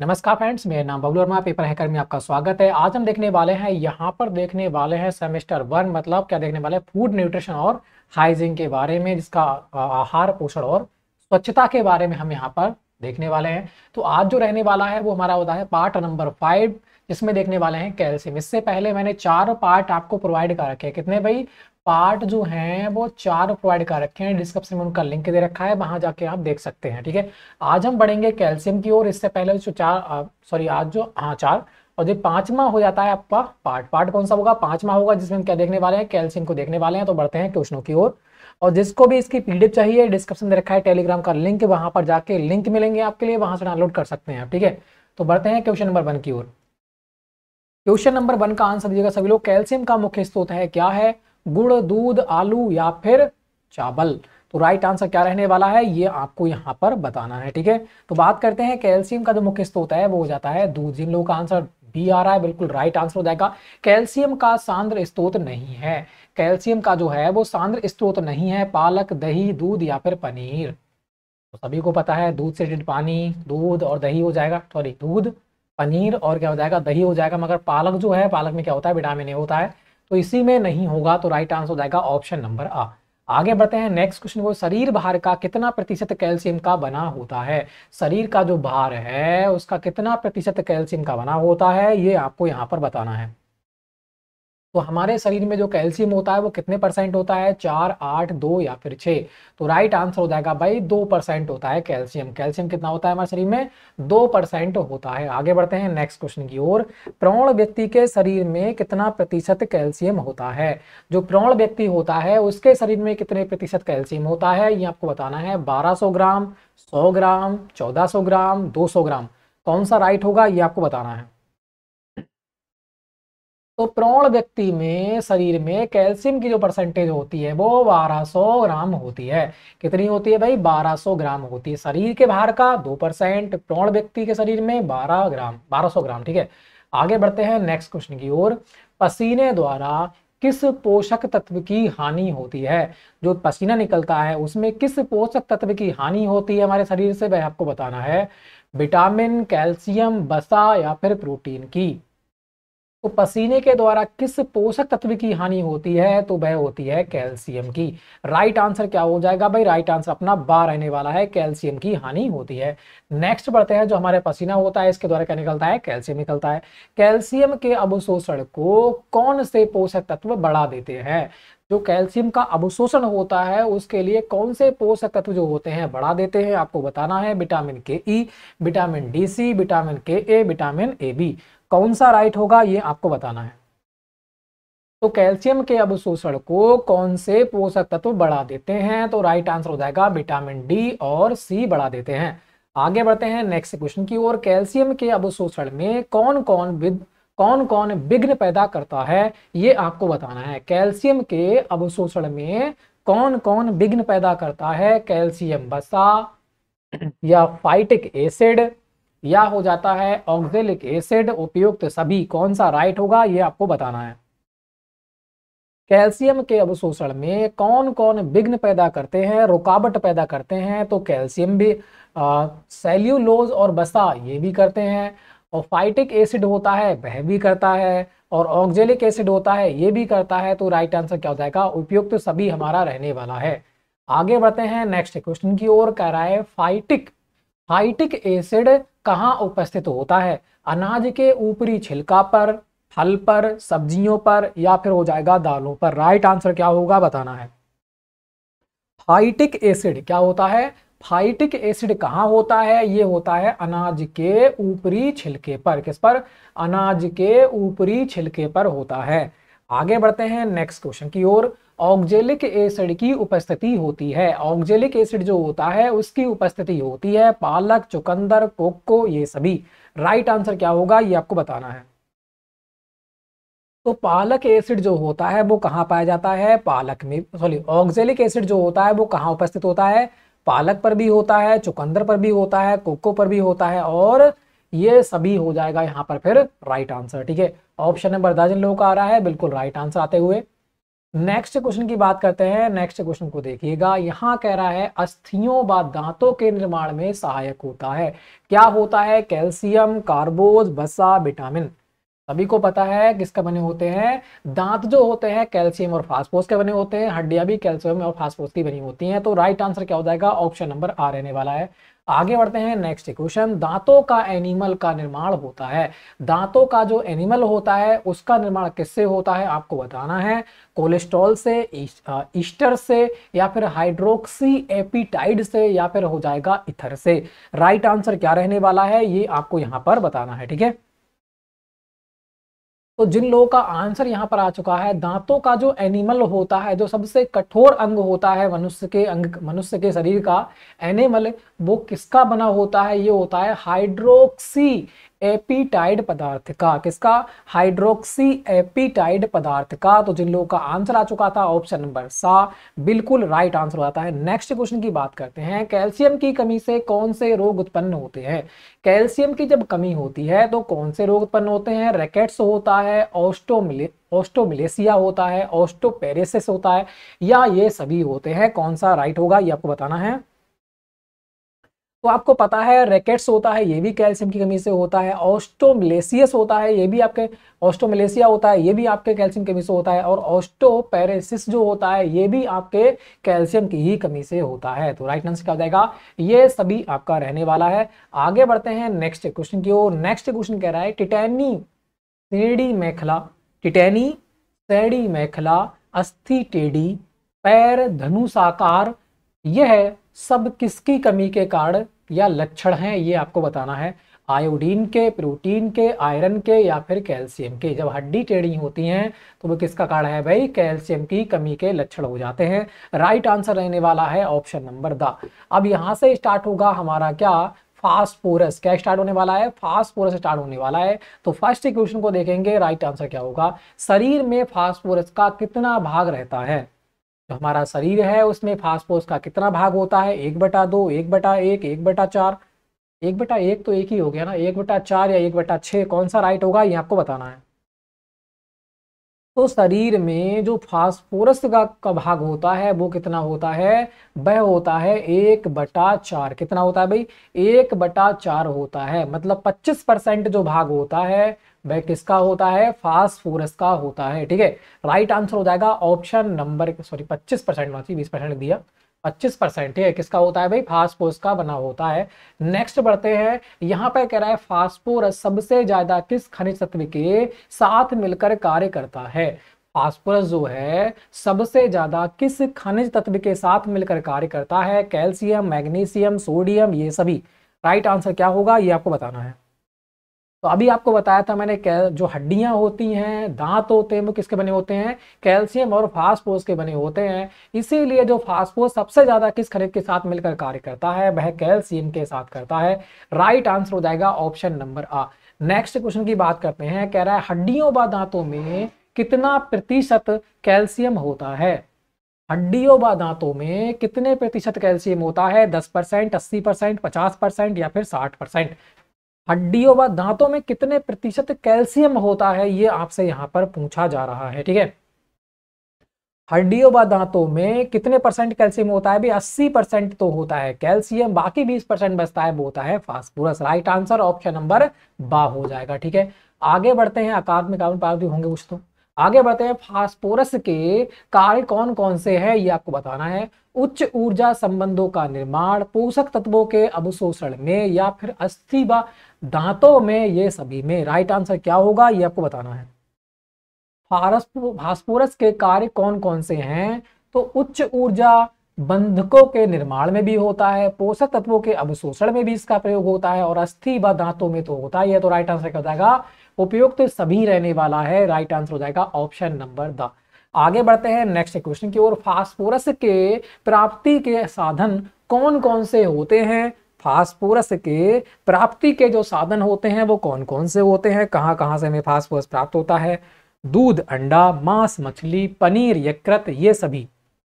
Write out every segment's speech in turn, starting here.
नमस्कार फ्रेंड्स मेरा नाम बबलू वर्मा पेपर हैकर में आपका स्वागत है आज हम देखने वाले हैं यहाँ पर देखने वाले हैं सेमेस्टर वन मतलब क्या देखने वाले हैं फूड न्यूट्रिशन और हाइजीन के बारे में जिसका आहार पोषण और स्वच्छता के बारे में हम यहाँ पर देखने वाले हैं तो आज जो रहने वाला है वो हमारा होता है पार्ट नंबर फाइव जिसमें देखने वाले हैं कैल्शियम इससे पहले मैंने चार पार्ट आपको प्रोवाइड कर रखे हैं कितने भाई पार्ट जो हैं वो चार प्रोवाइड कर रखे हैं डिस्क्रिप्शन में उनका लिंक दे रखा है वहां जाके आप देख सकते हैं ठीक है आज हम बढ़ेंगे कैल्शियम की ओर इससे पहले जो चार सॉरी आज जो हाँ चार और जो पांचवा हो जाता है आपका पार्ट पार्ट कौन सा होगा पांचवा होगा जिसमें हम क्या देखने वाले हैं कैल्शियम को देखने वाले हैं तो बढ़ते हैं क्वेश्चनों की ओर और, जिसको भी इसकी पीडीएफ चाहिए डिस्क्रिप्शन में रखा है टेलीग्राम का लिंक वहां पर जाके लिंक मिलेंगे आपके लिए वहां से डाउनलोड कर सकते हैं आप ठीक है तो बढ़ते हैं क्वेश्चन नंबर वन की ओर क्वेश्चन नंबर वन का आंसर दीजिएगा सभी लोग कैल्शियम का मुख्य स्रोत है क्या है गुड़ दूध आलू या फिर चावल तो राइट आंसर क्या रहने वाला है ये आपको यहाँ पर बताना है ठीक है तो बात करते हैं कैल्शियम का जो मुख्य स्त्रोत है वो हो जाता है दूध जिन लोगों का आंसर बी आ रहा है बिल्कुल राइट आंसर हो जाएगा कैल्शियम का सांद्र स्त्रोत नहीं है कैल्शियम का जो है वो सांद्र स्त्रोत नहीं है पालक दही दूध या फिर पनीर तो सभी को पता है दूध से रिलेटेड पानी दूध और दही हो जाएगा सॉरी दूध पनीर और क्या हो जाएगा दही हो जाएगा मगर पालक जो है पालक में क्या होता है विटामिन ए होता है तो इसी में नहीं होगा तो राइट आंसर हो जाएगा ऑप्शन नंबर आ आगे बढ़ते हैं नेक्स्ट क्वेश्चन वो शरीर भार का कितना प्रतिशत कैल्शियम का बना होता है शरीर का जो भार है उसका कितना प्रतिशत कैल्शियम का बना होता है ये आपको यहाँ पर बताना है तो हमारे शरीर में जो कैल्शियम होता है वो कितने परसेंट होता है चार आठ दो या फिर छः तो राइट आंसर हो जाएगा भाई दो परसेंट होता है कैल्शियम कैल्शियम कितना होता है हमारे शरीर में दो परसेंट होता है आगे बढ़ते हैं नेक्स्ट क्वेश्चन की ओर प्रौण व्यक्ति के शरीर में कितना प्रतिशत कैल्शियम होता है जो प्रौण व्यक्ति होता है उसके शरीर में कितने प्रतिशत कैल्शियम होता है ये आपको बताना है बारह ग्राम सौ ग्राम चौदह ग्राम दो ग्राम कौन सा राइट होगा ये आपको बताना है तो प्रौण व्यक्ति में शरीर में कैल्शियम की जो परसेंटेज होती है वो 1200 ग्राम होती है कितनी होती है भाई 1200 ग्राम होती है शरीर के बाहर का दो परसेंट प्रौण व्यक्ति के शरीर में 12 ग्राम 1200 ग्राम ठीक है आगे बढ़ते हैं नेक्स्ट क्वेश्चन की ओर पसीने द्वारा किस पोषक तत्व की हानि होती है जो पसीना निकलता है उसमें किस पोषक तत्व की हानि होती है हमारे शरीर से वह आपको बताना है विटामिन कैल्शियम बसा या फिर प्रोटीन की तो पसीने के द्वारा किस पोषक तत्व की हानि होती है तो वह होती है कैल्शियम की राइट आंसर क्या हो जाएगा भाई राइट आंसर अपना बा रहने वाला है कैल्शियम की हानि होती है नेक्स्ट बढ़ते हैं जो हमारे पसीना होता है इसके द्वारा क्या निकलता है कैल्शियम निकलता है कैल्शियम के अवशोषण को कौन से पोषक तत्व बढ़ा देते हैं जो कैल्शियम का अवशोषण होता है उसके लिए कौन से पोषक तत्व जो होते हैं बढ़ा देते हैं आपको बताना है vitamin K E vitamin D C vitamin K A vitamin A B कौन सा राइट होगा ये आपको बताना है तो कैल्शियम के अवशोषण को कौन से पोषक तत्व बढ़ा देते हैं तो राइट आंसर हो जाएगा विटामिन डी और सी बढ़ा देते हैं आगे बढ़ते हैं नेक्स्ट क्वेश्चन की ओर कैल्शियम के अवशोषण में कौन कौन विद कौन कौन विघ्न पैदा करता है ये आपको बताना है कैल्शियम के अवशोषण में कौन कौन विघ्न पैदा करता है कैल्शियम बसा या फाइटिक एसिड या हो जाता है ऑक्जेलिक एसिड उपयुक्त सभी कौन सा राइट होगा ये आपको बताना है कैल्शियम के अवशोषण में कौन कौन विघ्न पैदा करते हैं रुकावट पैदा करते हैं तो कैल्शियम भी सेल्यूलोज और बसा ये भी करते हैं और फाइटिक एसिड होता है वह भी करता है और ऑक्जेलिक एसिड होता है ये भी करता है तो राइट आंसर क्या हो जाएगा उपयुक्त तो सभी हमारा रहने वाला है आगे बढ़ते हैं नेक्स्ट क्वेश्चन की ओर कह रहा है फाइटिक फाइटिक एसिड कहाँ उपस्थित होता है अनाज के ऊपरी छिलका पर फल पर सब्जियों पर या फिर हो जाएगा दालों पर राइट आंसर क्या होगा बताना है फाइटिक एसिड क्या होता है फाइटिक एसिड कहाँ होता है ये होता है अनाज के ऊपरी छिलके पर किस पर अनाज के ऊपरी छिलके पर होता है आगे बढ़ते हैं नेक्स्ट क्वेश्चन की ओर ऑक्जेलिक एसिड की उपस्थिति होती है ऑक्जेलिक एसिड जो होता है उसकी उपस्थिति होती है पालक चुकंदर कोको ये सभी राइट आंसर क्या होगा ये आपको बताना है तो पालक एसिड जो होता है वो कहाँ पाया जाता है पालक में सॉरी ऑक्जेलिक एसिड जो होता है वो कहाँ उपस्थित होता है पालक पर भी होता है चुकंदर पर भी होता है कोको पर भी होता है और ये सभी हो जाएगा यहाँ पर फिर राइट आंसर ठीक है ऑप्शन नंबर दर्जन लोगों का आ रहा है बिल्कुल राइट आंसर आते हुए नेक्स्ट क्वेश्चन की बात करते हैं नेक्स्ट क्वेश्चन को देखिएगा यहाँ कह रहा है अस्थियों व दांतों के निर्माण में सहायक होता है क्या होता है कैल्शियम कार्बोज बसा विटामिन सभी को पता है किसका बने होते हैं दांत जो होते हैं कैल्शियम और फास्फोस के बने होते हैं हड्डियां भी कैल्शियम और फास्फोस की बनी होती हैं तो राइट आंसर क्या हो जाएगा ऑप्शन नंबर आ रहने वाला है आगे बढ़ते हैं नेक्स्ट क्वेश्चन दांतों का एनिमल का निर्माण होता है दांतों का जो एनिमल होता है उसका निर्माण किससे होता है आपको बताना है कोलेस्ट्रॉल से ईस्टर से या फिर हाइड्रोक्सी एपिटाइड से या फिर हो जाएगा इथर से राइट आंसर क्या रहने वाला है ये आपको यहां पर बताना है ठीक है तो जिन लोगों का आंसर यहाँ पर आ चुका है दांतों का जो एनिमल होता है जो सबसे कठोर अंग होता है मनुष्य के अंग मनुष्य के शरीर का एनिमल वो किसका बना होता है ये होता है हाइड्रोक्सी एपीटाइड पदार्थ का किसका हाइड्रोक्सी एपीटाइड पदार्थ का तो जिन लोगों का आंसर आ चुका था ऑप्शन नंबर सा बिल्कुल राइट आंसर हो जाता है नेक्स्ट क्वेश्चन की बात करते हैं कैल्शियम की कमी से कौन से रोग उत्पन्न होते हैं कैल्शियम की जब कमी होती है तो कौन से रोग उत्पन्न होते हैं रैकेट्स होता है ऑस्टोमिले ऑस्टोमिलेसिया होता है ऑस्टोपेरेसिस होता है या ये सभी होते हैं कौन सा राइट होगा ये आपको बताना है तो आपको पता है रैकेट्स होता है ये भी कैल्शियम की कमी से होता है ऑस्टोमलेसियस होता है ये भी आपके ऑस्टोमलेसिया होता है ये भी आपके कैल्शियम कमी से होता है और ऑस्टोपेरेसिस जो होता है ये भी आपके कैल्शियम की ही कमी से होता है तो राइट आंसर क्या हो जाएगा ये सभी आपका रहने वाला है आगे बढ़ते हैं नेक्स्ट क्वेश्चन की ओर नेक्स्ट क्वेश्चन कह रहा है टिटैनी टेडी मेखला टिटैनी टेडी मेखला अस्थि टेडी पैर धनुषाकार यह सब किसकी कमी के कारण या लक्षण हैं ये आपको बताना है आयोडीन के प्रोटीन के आयरन के या फिर कैल्शियम के जब हड्डी टेढ़ी होती हैं तो वो किसका कारण है भाई कैल्शियम की कमी के लक्षण हो जाते हैं राइट आंसर रहने वाला है ऑप्शन नंबर द अब यहाँ से स्टार्ट होगा हमारा क्या फास्फोरस क्या स्टार्ट होने वाला है फास्फोरस स्टार्ट होने वाला है तो फर्स्ट क्वेश्चन को देखेंगे राइट आंसर क्या होगा शरीर में फास्फोरस का कितना भाग रहता है तो हमारा शरीर है उसमें फास्फोरस का कितना भाग होता है एक बटा दो एक बटा एक एक बटा चार एक बटा एक तो एक ही हो गया ना एक बटा चार या एक बटा छः कौन सा राइट होगा ये आपको बताना है तो शरीर में जो फास्फोरस का, का भाग होता है वो कितना होता है वह होता है एक बटा चार कितना होता है भाई एक बटा चार होता है मतलब पच्चीस परसेंट जो भाग होता है वह किसका होता है फास्फोरस का होता है ठीक है राइट आंसर हो जाएगा ऑप्शन नंबर सॉरी पच्चीस परसेंट होना बीस परसेंट दिया पच्चीस परसेंट ठीक है किसका होता है भाई फास्फोरस का बना होता है नेक्स्ट बढ़ते हैं यहाँ पर कह रहा है फास्फोरस सबसे ज्यादा किस खनिज तत्व के साथ मिलकर कार्य करता है फास्फोरस जो है सबसे ज्यादा किस खनिज तत्व के साथ मिलकर कार्य करता है कैल्शियम मैग्नीशियम सोडियम ये सभी राइट आंसर क्या होगा ये आपको बताना है तो अभी आपको बताया था मैंने जो हड्डियां होती हैं दांत होते हैं वो किसके बने होते हैं कैल्शियम और फास्फोरस के बने होते हैं इसीलिए जो फास्फोरस सबसे ज्यादा किस खनिज के साथ मिलकर कार्य करता है वह कैल्शियम के साथ करता है राइट आंसर हो जाएगा ऑप्शन नंबर आ नेक्स्ट क्वेश्चन की बात करते हैं कह रहा है हड्डियों व दांतों में कितना प्रतिशत कैल्शियम होता है हड्डियों व दांतों में कितने प्रतिशत कैल्शियम होता है दस परसेंट अस्सी परसेंट पचास परसेंट या फिर साठ परसेंट हड्डियों व दांतों में कितने प्रतिशत कैल्शियम होता है ये आपसे यहां पर पूछा जा रहा है ठीक है हड्डियों व दांतों में कितने परसेंट कैल्शियम होता है भी 80 परसेंट तो होता है कैल्शियम बाकी 20 परसेंट बचता है वो होता है phosphorus right answer option number बा हो जाएगा ठीक है आगे बढ़ते हैं अकादमिक होंगे कुछ तो आगे बढ़ते हैं फास्फोरस के कार्य कौन कौन से हैं ये आपको बताना है उच्च ऊर्जा संबंधों का निर्माण पोषक तत्वों के अवशोषण में या फिर अस्थि व दांतों में ये सभी में राइट आंसर क्या होगा ये आपको बताना है फास्फोरस के कार्य कौन कौन से हैं तो उच्च ऊर्जा बंधकों के निर्माण में भी होता है पोषक तत्वों के अवशोषण में भी इसका प्रयोग होता है और अस्थि व दांतों में तो होता ही है तो राइट आंसर क्या हो जाएगा उपयुक्त तो सभी रहने वाला है राइट आंसर हो जाएगा ऑप्शन नंबर द आगे बढ़ते हैं नेक्स्ट क्वेश्चन की ओर फास्फोरस के प्राप्ति के साधन कौन कौन से होते हैं फास्फोरस के प्राप्ति के जो साधन होते हैं वो कौन कौन से होते हैं कहाँ कहाँ से हमें फास्फोरस प्राप्त होता है दूध अंडा मांस मछली पनीर यकृत ये सभी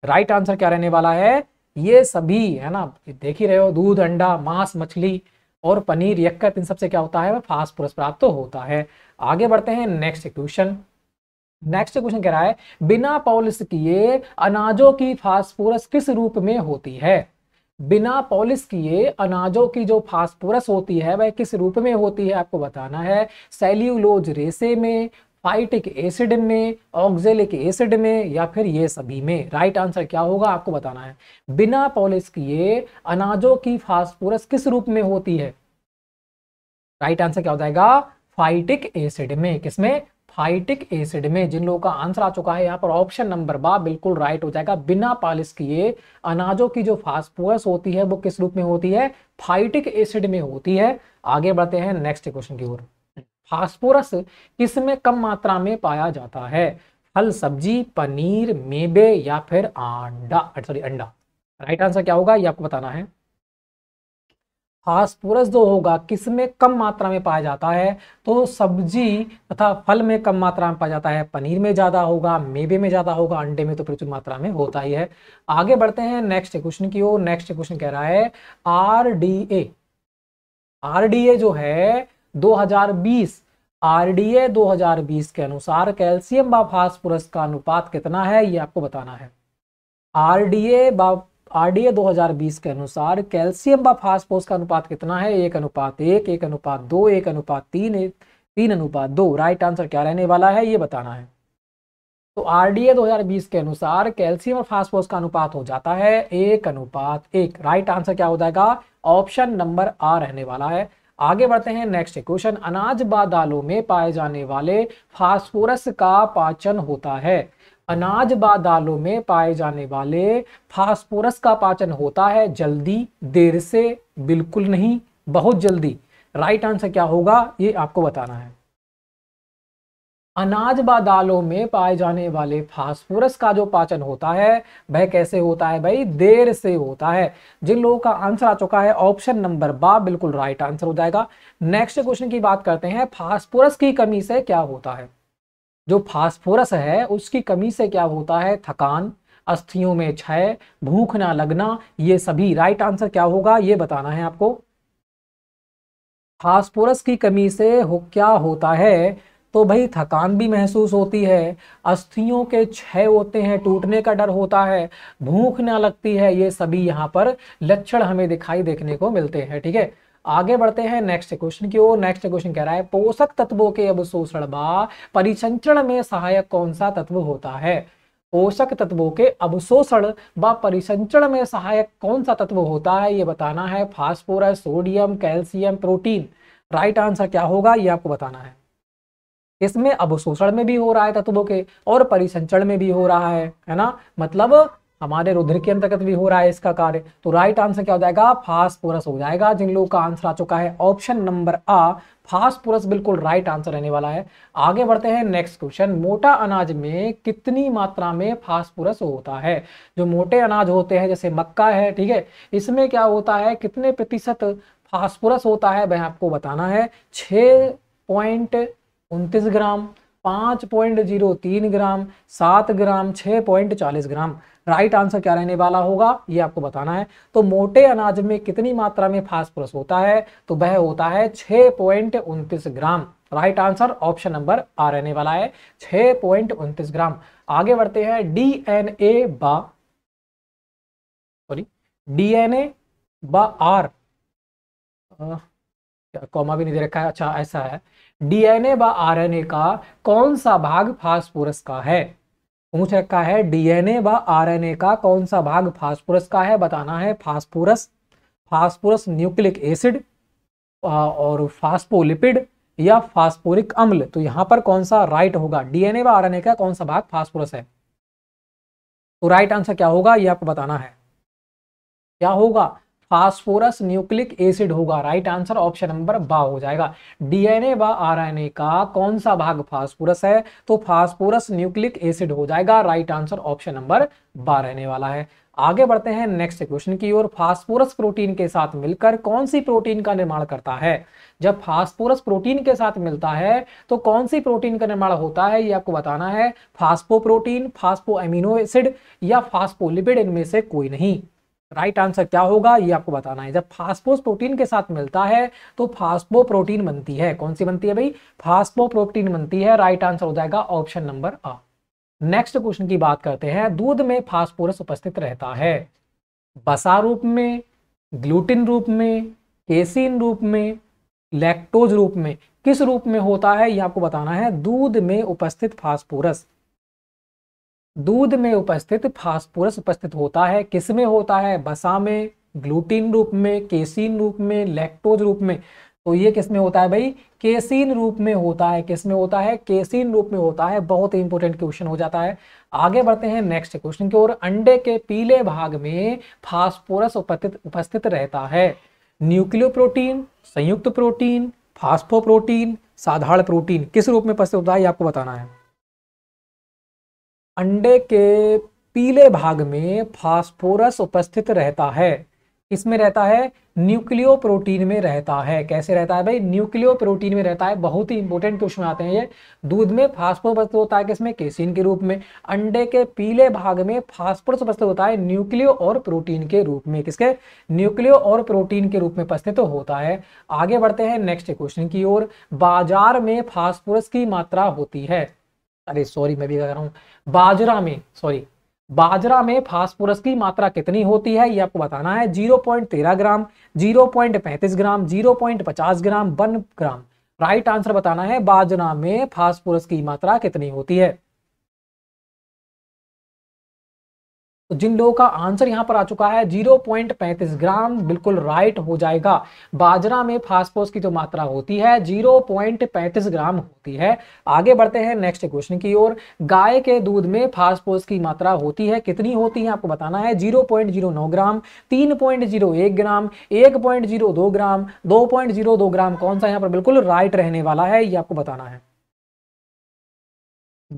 राइट आंसर क्या रहने वाला है ये सभी है ना देख ही रहे हो दूध अंडा मांस मछली और पनीर यक्कत इन सबसे क्या होता है फास्फोरस प्राप्त तो होता है आगे बढ़ते हैं नेक्स्ट क्वेश्चन नेक्स्ट क्वेश्चन कह रहा है बिना पॉलिश किए अनाजों की फास्फोरस किस रूप में होती है बिना पॉलिश किए अनाजों की जो फास्फोरस होती है वह किस रूप में होती है आपको बताना है सेल्यूलोज रेसे में फाइटिक एसिड में ऑक्जेलिक एसिड में या फिर ये सभी में राइट आंसर क्या होगा आपको बताना है बिना पॉलिश किए अनाजों की फास्फोरस किस रूप में होती है राइट आंसर क्या हो जाएगा फाइटिक एसिड में किसमें फाइटिक एसिड में जिन लोगों का आंसर आ चुका है यहाँ पर ऑप्शन नंबर बा बिल्कुल राइट हो जाएगा बिना पॉलिश किए अनाजों की जो फास्फोरस होती है वो किस रूप में होती है फाइटिक एसिड में होती है आगे बढ़ते हैं नेक्स्ट क्वेश्चन की ओर फास्फोरस किसमें कम मात्रा में पाया जाता है फल सब्जी पनीर मेवे या फिर अंडा सॉरी अंडा राइट आंसर क्या होगा ये आपको बताना है फास्फोरस जो होगा किसमें कम मात्रा में पाया जाता है तो सब्जी तथा फल में कम मात्रा में पाया जाता है पनीर में ज्यादा होगा मेवे में ज्यादा होगा अंडे में तो प्रचुर मात्रा में होता ही है आगे बढ़ते हैं नेक्स्ट क्वेश्चन की ओर नेक्स्ट क्वेश्चन कह रहा है आर डी जो है 2020 आरडीए 2020 के अनुसार कैल्शियम व फास्फोरस का अनुपात कितना है ये आपको बताना है आरडीए आरडीए 2020 के अनुसार कैल्शियम व फास्फोरस का अनुपात कितना है एक अनुपात एक एक अनुपात दो एक अनुपात तीन एक, तीन अनुपात दो राइट आंसर क्या रहने वाला है ये बताना है तो आरडीए 2020 के अनुसार कैल्शियम और फास्फोरस का अनुपात हो जाता है एक अनुपात एक राइट आंसर क्या हो जाएगा ऑप्शन नंबर आ रहने वाला है आगे बढ़ते हैं नेक्स्ट क्वेश्चन अनाज बादालों दालों में पाए जाने वाले फास्फोरस का पाचन होता है अनाज बादालों दालों में पाए जाने वाले फास्फोरस का पाचन होता है जल्दी देर से बिल्कुल नहीं बहुत जल्दी राइट आंसर क्या होगा ये आपको बताना है अनाज व दालों में पाए जाने वाले फास्फोरस का जो पाचन होता है वह कैसे होता है भाई देर से होता है जिन लोगों का आंसर आ चुका है ऑप्शन नंबर बा बिल्कुल राइट आंसर हो जाएगा नेक्स्ट क्वेश्चन की बात करते हैं फास्फोरस की कमी से क्या होता है जो फास्फोरस है उसकी कमी से क्या होता है थकान अस्थियों में छय भूख ना लगना ये सभी राइट आंसर क्या होगा ये बताना है आपको फास्फोरस की कमी से हो क्या होता है तो भाई थकान भी महसूस होती है अस्थियों के क्षय होते हैं टूटने का डर होता है भूख ना लगती है ये सभी यहाँ पर लक्षण हमें दिखाई देखने को मिलते हैं ठीक है आगे बढ़ते हैं नेक्स्ट क्वेश्चन की ओर नेक्स्ट क्वेश्चन कह रहा है पोषक तत्वों के अवशोषण व परिसंचरण में सहायक कौन सा तत्व होता है पोषक तत्वों के अवशोषण व परिसंचरण में सहायक कौन सा तत्व होता है ये बताना है phosphorus sodium calcium protein right answer क्या होगा ये आपको बताना है इसमें अवशोषण में भी हो रहा है तत्वों के और परिसंचरण में भी हो रहा है है ना मतलब हमारे रुद्र के अंतर्गत भी हो रहा है इसका कार्य तो राइट आंसर क्या हो जाएगा फास्फोरस हो जाएगा जिन लोगों का आंसर आ चुका है ऑप्शन नंबर आ फास्फोरस बिल्कुल राइट आंसर रहने वाला है आगे बढ़ते हैं नेक्स्ट क्वेश्चन मोटा अनाज में कितनी मात्रा में फास्फोरस होता है जो मोटे अनाज होते हैं जैसे मक्का है ठीक है इसमें क्या होता है कितने प्रतिशत फास्फोरस होता है वह आपको बताना है छ पॉइंट उनतीस ग्राम पाँच पॉइंट जीरो तीन ग्राम सात ग्राम छः पॉइंट चालीस ग्राम राइट आंसर क्या रहने वाला होगा ये आपको बताना है तो मोटे अनाज में कितनी मात्रा में फास्फोरस होता है तो वह होता है छः पॉइंट उनतीस gram right answer option number आ रहने वाला है छः पॉइंट उनतीस ग्राम आगे बढ़ते हैं डी एन ए बा सॉरी डी एन ए बा आर कॉमा भी नहीं दे रखा है अच्छा ऐसा है डीएनए व आरएनए का कौन सा भाग फास्फोरस का है पूछ रखा है डीएनए व आरएनए का कौन सा भाग फास्फोरस का है बताना है फास्फोरस फास्फोरस न्यूक्लिक एसिड और फास्फोलिपिड या फास्फोरिक अम्ल तो यहां पर कौन सा राइट होगा डीएनए व आरएनए का कौन सा भाग फास्फोरस है तो राइट आंसर क्या होगा यह आपको बताना है क्या होगा फास्फोरस न्यूक्लिक एसिड होगा राइट आंसर ऑप्शन नंबर बा हो जाएगा डीएनए व आरएनए का कौन सा भाग फास्फोरस है तो फास्फोरस न्यूक्लिक एसिड हो जाएगा राइट आंसर ऑप्शन नंबर बा रहने वाला है आगे बढ़ते हैं नेक्स्ट क्वेश्चन की ओर फास्फोरस प्रोटीन के साथ मिलकर कौन सी प्रोटीन का निर्माण करता है जब फास्फोरस प्रोटीन के साथ मिलता है तो कौन सी प्रोटीन का निर्माण होता है ये आपको बताना है phosphoprotein phospho amino acid या फास्फोलिपिड इनमें से कोई नहीं राइट right आंसर क्या होगा ये आपको बताना है जब फास्फोस प्रोटीन के साथ मिलता है तो फास्फो प्रोटीन बनती है कौन सी बनती है भाई फास्फो प्रोटीन बनती है राइट right आंसर हो जाएगा ऑप्शन नंबर अ नेक्स्ट क्वेश्चन की बात करते हैं दूध में फास्फोरस उपस्थित रहता है बसा रूप में ग्लूटिन रूप में केसिन रूप में लैक्टोज रूप में किस रूप में होता है ये आपको बताना है दूध में उपस्थित फास्फोरस दूध में उपस्थित फास्फोरस उपस्थित होता है किस में होता है बसा में ग्लूटीन रूप में केसीन रूप में लैक्टोज रूप में तो ये किस में होता है भाई केसीन रूप में होता है किस में होता है केसीन रूप में होता है बहुत ही इंपॉर्टेंट क्वेश्चन हो जाता है आगे बढ़ते हैं नेक्स्ट क्वेश्चन की ओर अंडे के पीले भाग में फास्फोरस उपस्थित उपस्थित रहता है न्यूक्लियो प्रोटीन संयुक्त प्रोटीन फास्फो प्रोटीन साधारण प्रोटीन किस रूप में उपस्थित होता है ये आपको बताना है अंडे के पीले भाग में फास्फोरस उपस्थित रहता है इसमें रहता है न्यूक्लियो प्रोटीन में रहता है कैसे रहता है भाई न्यूक्लियो प्रोटीन में रहता है बहुत ही इंपॉर्टेंट क्वेश्चन आते हैं ये दूध में फास्फोरस होता है किसमें केसिन के रूप में अंडे के पीले भाग में फास्फोरस उपस्थित होता है न्यूक्लियो और प्रोटीन के रूप में किसके न्यूक्लियो और प्रोटीन के रूप में उपस्थित तो होता है आगे बढ़ते हैं नेक्स्ट क्वेश्चन की ओर बाजार में फास्फोरस की मात्रा होती है अरे सॉरी मैं भी कह रहा हूँ बाजरा में सॉरी बाजरा में फास्फोरस की मात्रा कितनी होती है ये आपको बताना है 0.13 ग्राम 0.35 ग्राम 0.50 ग्राम 1 ग्राम राइट आंसर बताना है बाजरा में फास्फोरस की मात्रा कितनी होती है तो जिन लोगों का आंसर यहां पर आ चुका है 0.35 ग्राम बिल्कुल राइट हो जाएगा बाजरा में फास्फोस की जो मात्रा होती है 0.35 ग्राम होती है आगे बढ़ते हैं नेक्स्ट क्वेश्चन की ओर गाय के दूध में फास्फोस की मात्रा होती है कितनी होती है आपको बताना है 0.09 ग्राम 3.01 ग्राम 1.02 ग्राम 2.02 ग्राम कौन सा यहाँ पर बिल्कुल राइट रहने वाला है ये आपको बताना है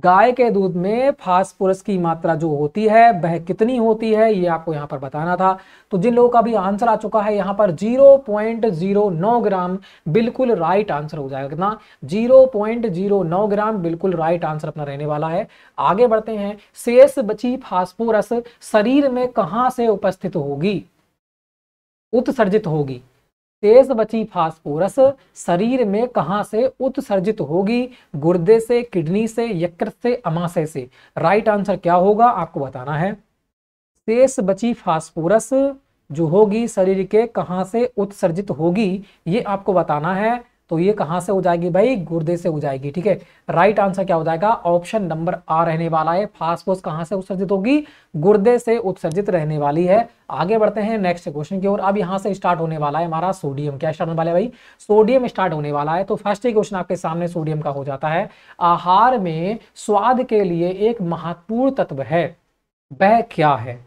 गाय के दूध में फास्फोरस की मात्रा जो होती है वह कितनी होती है ये आपको यहाँ पर बताना था तो जिन लोगों का भी आंसर आ चुका है यहाँ पर 0.09 ग्राम बिल्कुल राइट आंसर हो जाएगा कितना 0.09 ग्राम बिल्कुल राइट आंसर अपना रहने वाला है आगे बढ़ते हैं शेष बची फास्फोरस शरीर में कहाँ से उपस्थित होगी उत्सर्जित होगी शेष बची फास्फोरस शरीर में कहा से उत्सर्जित होगी गुर्दे से किडनी से यकृत से अमाशय से राइट आंसर क्या होगा आपको बताना है शेष बची फास्फोरस जो होगी शरीर के कहा से उत्सर्जित होगी ये आपको बताना है तो ये कहां से हो जाएगी भाई गुर्दे से हो जाएगी ठीक है राइट आंसर क्या हो जाएगा ऑप्शन नंबर आ रहने वाला है फास्फोस कहां से उत्सर्जित होगी गुर्दे से उत्सर्जित रहने वाली है आगे बढ़ते हैं नेक्स्ट क्वेश्चन की ओर अब यहां से स्टार्ट होने वाला है हमारा सोडियम क्या स्टार्ट होने वाला है भाई सोडियम स्टार्ट होने वाला है तो फर्स्ट ही क्वेश्चन आपके सामने सोडियम का हो जाता है आहार में स्वाद के लिए एक महत्वपूर्ण तत्व है वह क्या है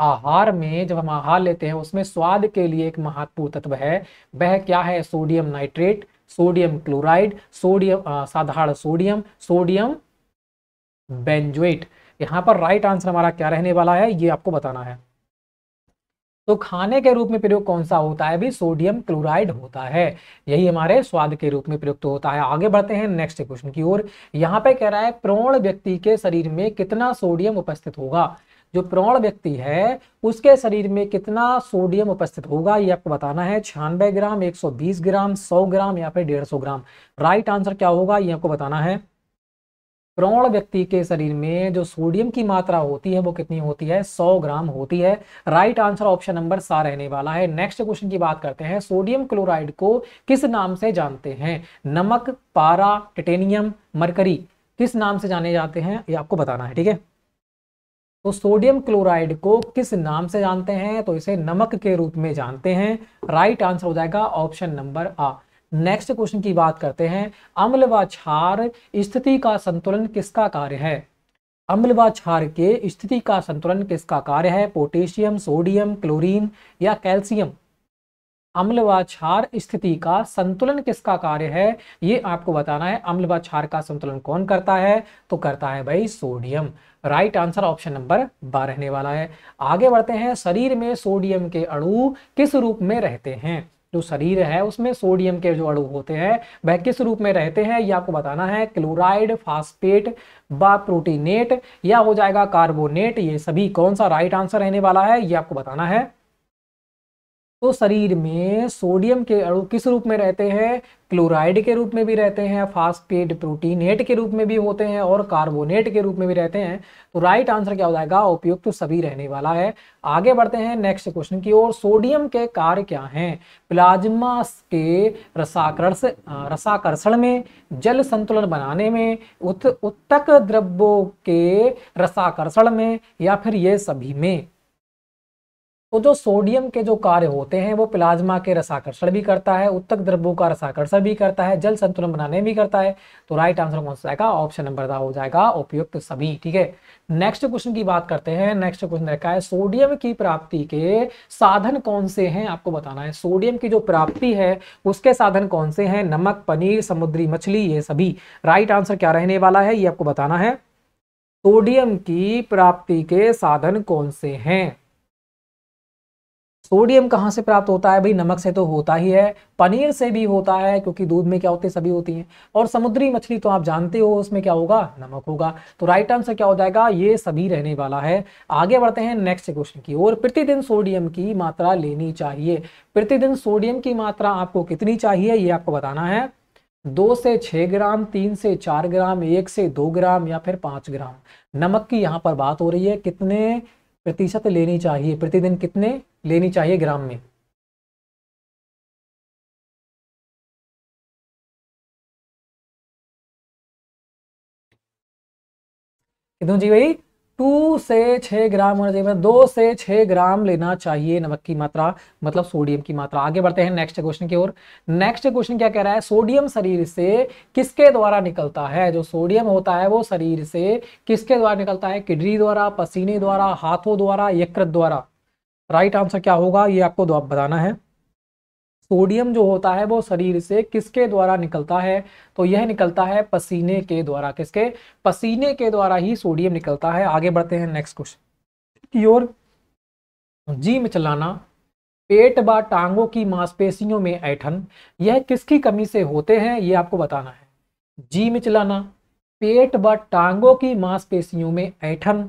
आहार में जब हम आहार लेते हैं उसमें स्वाद के लिए एक महत्वपूर्ण तत्व है वह क्या है sodium nitrate sodium chloride sodium साधारण सोडियम सोडियम बेंजोइट यहाँ पर राइट आंसर हमारा क्या रहने वाला है ये आपको बताना है तो खाने के रूप में प्रयोग कौन सा होता है भी सोडियम क्लोराइड होता है यही हमारे स्वाद के रूप में प्रयुक्त तो होता है आगे बढ़ते हैं नेक्स्ट क्वेश्चन की ओर यहाँ पे कह रहा है प्रौण व्यक्ति के शरीर में कितना सोडियम उपस्थित होगा जो प्रौण व्यक्ति है उसके शरीर में कितना सोडियम उपस्थित होगा ये आपको बताना है छियानबे ग्राम 120 ग्राम 100 ग्राम या फिर डेढ़ सौ ग्राम राइट आंसर क्या होगा ये आपको बताना है प्रौण व्यक्ति के शरीर में जो सोडियम की मात्रा होती है वो कितनी होती है 100 ग्राम होती है राइट आंसर ऑप्शन नंबर सा रहने वाला है नेक्स्ट क्वेश्चन की बात करते हैं सोडियम क्लोराइड को किस नाम से जानते हैं नमक पारा टिटेनियम मरकरी किस नाम से जाने जाते हैं ये आपको बताना है ठीक है तो सोडियम क्लोराइड को किस नाम से जानते हैं तो इसे नमक के रूप में जानते हैं राइट आंसर हो जाएगा ऑप्शन नंबर आ नेक्स्ट क्वेश्चन की बात करते हैं अम्ल व क्षार स्थिति का संतुलन किसका कार्य है अम्ल व क्षार के स्थिति का संतुलन किसका कार्य है पोटेशियम सोडियम क्लोरीन या कैल्शियम अम्ल व क्षार स्थिति का संतुलन किसका कार्य है ये आपको बताना है अम्ल व क्षार का संतुलन कौन करता है तो करता है भाई sodium right answer option number बारह रहने वाला है आगे बढ़ते हैं शरीर में सोडियम के अणु किस रूप में रहते हैं जो शरीर है उसमें सोडियम के जो अणु होते हैं वह किस रूप में रहते हैं ये आपको बताना है क्लोराइड फास्फेट व प्रोटीनेट या हो जाएगा कार्बोनेट ये सभी कौन सा राइट आंसर रहने वाला है ये आपको बताना है तो शरीर में सोडियम के अणु किस रूप में रहते हैं क्लोराइड के रूप में भी रहते हैं फास्फेट प्रोटीनेट के रूप में भी होते हैं और कार्बोनेट के रूप में भी रहते हैं तो राइट आंसर क्या हो जाएगा उपयुक्त तो सभी रहने वाला है आगे बढ़ते हैं नेक्स्ट क्वेश्चन की ओर सोडियम के कार्य क्या हैं प्लाज्मा के रसाकर्ष रसाकर्षण में जल संतुलन बनाने में उत, उत्तक द्रव्यों के रसाकर्षण में या फिर ये सभी में तो जो सोडियम के जो कार्य होते हैं वो प्लाज्मा के रसाकर्षण भी करता है उत्तक द्रव्यों का रसाकर्षण भी करता है जल संतुलन बनाने भी करता है तो राइट आंसर कौन सा जाएगा ऑप्शन नंबर हो जाएगा उपयुक्त सभी ठीक है नेक्स्ट क्वेश्चन की बात करते हैं नेक्स्ट क्वेश्चन रखा है सोडियम की प्राप्ति के साधन कौन से हैं आपको बताना है सोडियम की जो प्राप्ति है उसके साधन कौन से हैं नमक पनीर समुद्री मछली ये सभी राइट आंसर क्या रहने वाला है ये आपको बताना है सोडियम की प्राप्ति के साधन कौन से हैं सोडियम कहाँ से प्राप्त होता है भाई नमक से तो होता ही है पनीर से भी होता है क्योंकि दूध में क्या होते सभी होती हैं और समुद्री मछली तो आप जानते हो उसमें क्या होगा नमक होगा तो राइट आंसर क्या हो जाएगा ये सभी रहने वाला है आगे बढ़ते हैं नेक्स्ट क्वेश्चन की और प्रतिदिन सोडियम की मात्रा लेनी चाहिए प्रतिदिन सोडियम की मात्रा आपको कितनी चाहिए ये आपको बताना है दो से छः ग्राम तीन से चार ग्राम एक से दो ग्राम या फिर पांच ग्राम नमक की यहाँ पर बात हो रही है कितने प्रतिशत लेनी चाहिए प्रतिदिन कितने लेनी चाहिए ग्राम में कितने जी भाई टू से छः ग्राम होना चाहिए मतलब दो से छः ग्राम लेना चाहिए नमक की मात्रा मतलब सोडियम की मात्रा आगे बढ़ते हैं नेक्स्ट क्वेश्चन की ओर नेक्स्ट क्वेश्चन क्या कह रहा है सोडियम शरीर से किसके द्वारा निकलता है जो सोडियम होता है वो शरीर से किसके द्वारा निकलता है किडनी द्वारा पसीने द्वारा हाथों द्वारा यकृत द्वारा राइट आंसर क्या होगा ये आपको बताना है सोडियम जो होता है वो शरीर से किसके द्वारा निकलता है तो यह निकलता है पसीने के द्वारा किसके पसीने के द्वारा ही सोडियम निकलता है आगे बढ़ते हैं नेक्स्ट क्वेश्चन की ओर जिम चलाना पेट व टांगों की मांसपेशियों में ऐठन यह किसकी कमी से होते हैं यह आपको बताना है जिम चलाना पेट व टांगों की मांसपेशियों में ऐठन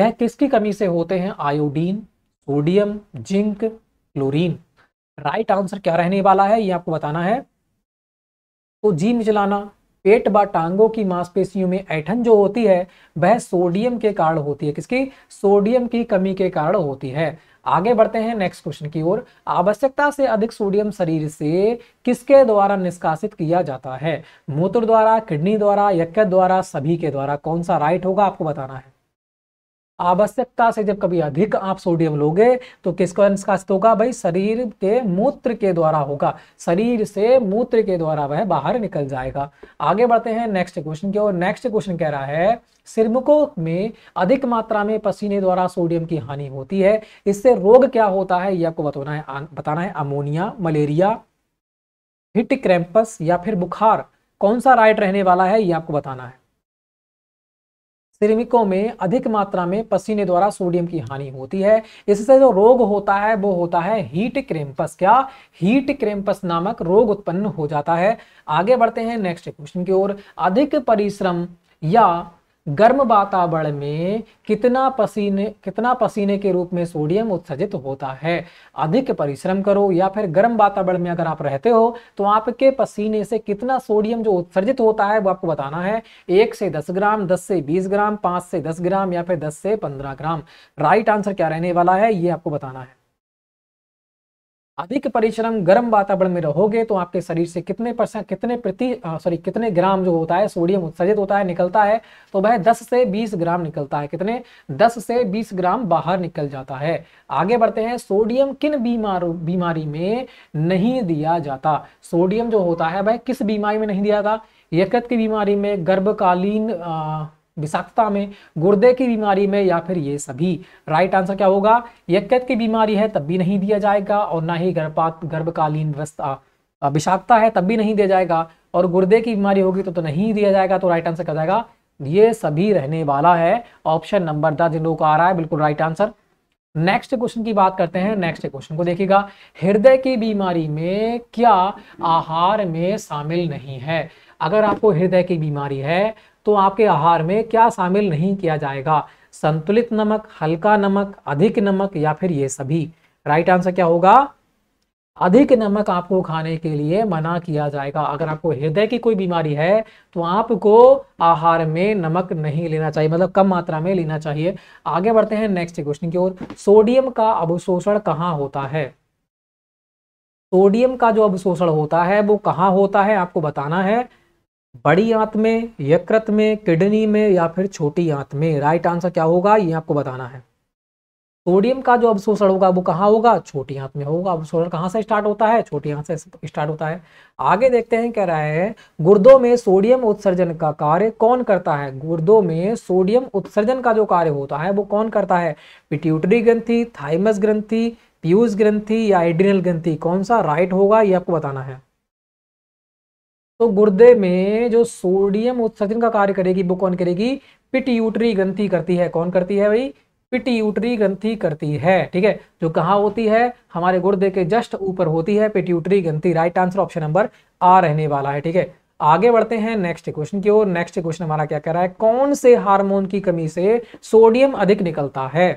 यह किसकी कमी से होते हैं iodine sodium zinc chlorine right answer क्या रहने वाला है ये आपको बताना है तो जी मिचलाना पेट व टांगों की मांसपेशियों में ऐठन जो होती है वह सोडियम के कारण होती है किसकी सोडियम की कमी के कारण होती है आगे बढ़ते हैं नेक्स्ट क्वेश्चन की ओर आवश्यकता से अधिक सोडियम शरीर से किसके द्वारा निष्कासित किया जाता है मूत्र द्वारा किडनी द्वारा यकृत द्वारा सभी के द्वारा कौन सा राइट होगा आपको बताना है आवश्यकता से जब कभी अधिक आप सोडियम लोगे तो किसको निष्कासित होगा भाई शरीर के मूत्र के द्वारा होगा शरीर से मूत्र के द्वारा वह बाहर निकल जाएगा आगे बढ़ते हैं नेक्स्ट क्वेश्चन की ओर नेक्स्ट क्वेश्चन कह रहा है सिरमुखों में अधिक मात्रा में पसीने द्वारा सोडियम की हानि होती है इससे रोग क्या होता है ये आपको बताना है बताना है अमोनिया मलेरिया हिट क्रैम्पस या फिर बुखार कौन सा राइट रहने वाला है ये आपको बताना है श्रमिकों में अधिक मात्रा में पसीने द्वारा सोडियम की हानि होती है इससे जो रोग होता है वो होता है हीट क्रेम्पस क्या हीट क्रेम्पस नामक रोग उत्पन्न हो जाता है आगे बढ़ते हैं नेक्स्ट क्वेश्चन की ओर अधिक परिश्रम या गर्म वातावरण में कितना पसीने कितना पसीने के रूप में सोडियम उत्सर्जित होता है अधिक परिश्रम करो या फिर गर्म वातावरण में अगर आप रहते हो तो आपके पसीने से कितना सोडियम जो उत्सर्जित होता है वो आपको बताना है एक से दस ग्राम दस से बीस ग्राम पांच से दस ग्राम या फिर दस से पंद्रह ग्राम राइट आंसर क्या रहने वाला है ये आपको बताना है अधिक परिश्रम गर्म वातावरण में रहोगे तो आपके शरीर से कितने परसेंट कितने प्रति सॉरी कितने ग्राम जो होता है सोडियम उत्सर्जित होता है निकलता है तो वह 10 से 20 ग्राम निकलता है कितने 10 से 20 ग्राम बाहर निकल जाता है आगे बढ़ते हैं सोडियम किन बीमार बीमारी में नहीं दिया जाता सोडियम जो होता है वह किस बीमारी में नहीं दिया जाता यकृत की बीमारी में गर्भकालीन विषाक्तता में गुर्दे की बीमारी में या फिर ये सभी राइट आंसर क्या होगा यकृत की बीमारी है तब भी नहीं दिया जाएगा और ना ही गर्भपात गर्भकालीन व्यवस्था विषाक्तता है तब भी नहीं दिया जाएगा और गुर्दे की बीमारी होगी तो तो नहीं दिया जाएगा तो राइट आंसर क्या जाएगा ये सभी रहने वाला है ऑप्शन नंबर दस जिन लोगों को आ रहा है बिल्कुल राइट आंसर नेक्स्ट क्वेश्चन की बात करते हैं नेक्स्ट क्वेश्चन को देखिएगा हृदय की बीमारी में क्या आहार में शामिल नहीं है अगर आपको हृदय की बीमारी है तो आपके आहार में क्या शामिल नहीं किया जाएगा संतुलित नमक हल्का नमक अधिक नमक या फिर ये सभी राइट आंसर क्या होगा अधिक नमक आपको खाने के लिए मना किया जाएगा अगर आपको हृदय की कोई बीमारी है तो आपको आहार में नमक नहीं लेना चाहिए मतलब कम मात्रा में लेना चाहिए आगे बढ़ते हैं नेक्स्ट क्वेश्चन की ओर सोडियम का अवशोषण कहाँ होता है सोडियम का जो अवशोषण होता है वो कहाँ होता है आपको बताना है बड़ी आंत में यकृत में किडनी में या फिर छोटी आंत में राइट आंसर क्या होगा ये आपको बताना है सोडियम का जो अवशोषण होगा वो कहाँ होगा छोटी आंत में होगा अवशोषण कहाँ से स्टार्ट होता है छोटी आंत से स्टार्ट होता है आगे देखते हैं कह रहा है गुर्दों में सोडियम उत्सर्जन का कार्य कौन करता है गुर्दों में सोडियम उत्सर्जन का जो कार्य होता है वो कौन करता है पिट्यूटरी ग्रंथी थाइमस ग्रंथी पीयूष ग्रंथी या एड्रिनल ग्रंथी कौन सा राइट होगा ये आपको बताना है तो गुर्दे में जो सोडियम उत्सर्जन का कार्य करेगी वो कौन करेगी पिटयूटरी ग्रंथि करती है कौन करती है भाई पिटयूटरी ग्रंथि करती है ठीक है जो कहाँ होती है हमारे गुर्दे के जस्ट ऊपर होती है पिट्यूटरी ग्रंथि राइट आंसर ऑप्शन नंबर आ रहने वाला है ठीक है आगे बढ़ते हैं नेक्स्ट क्वेश्चन की ओर नेक्स्ट क्वेश्चन हमारा क्या कह रहा है कौन से हार्मोन की कमी से सोडियम अधिक निकलता है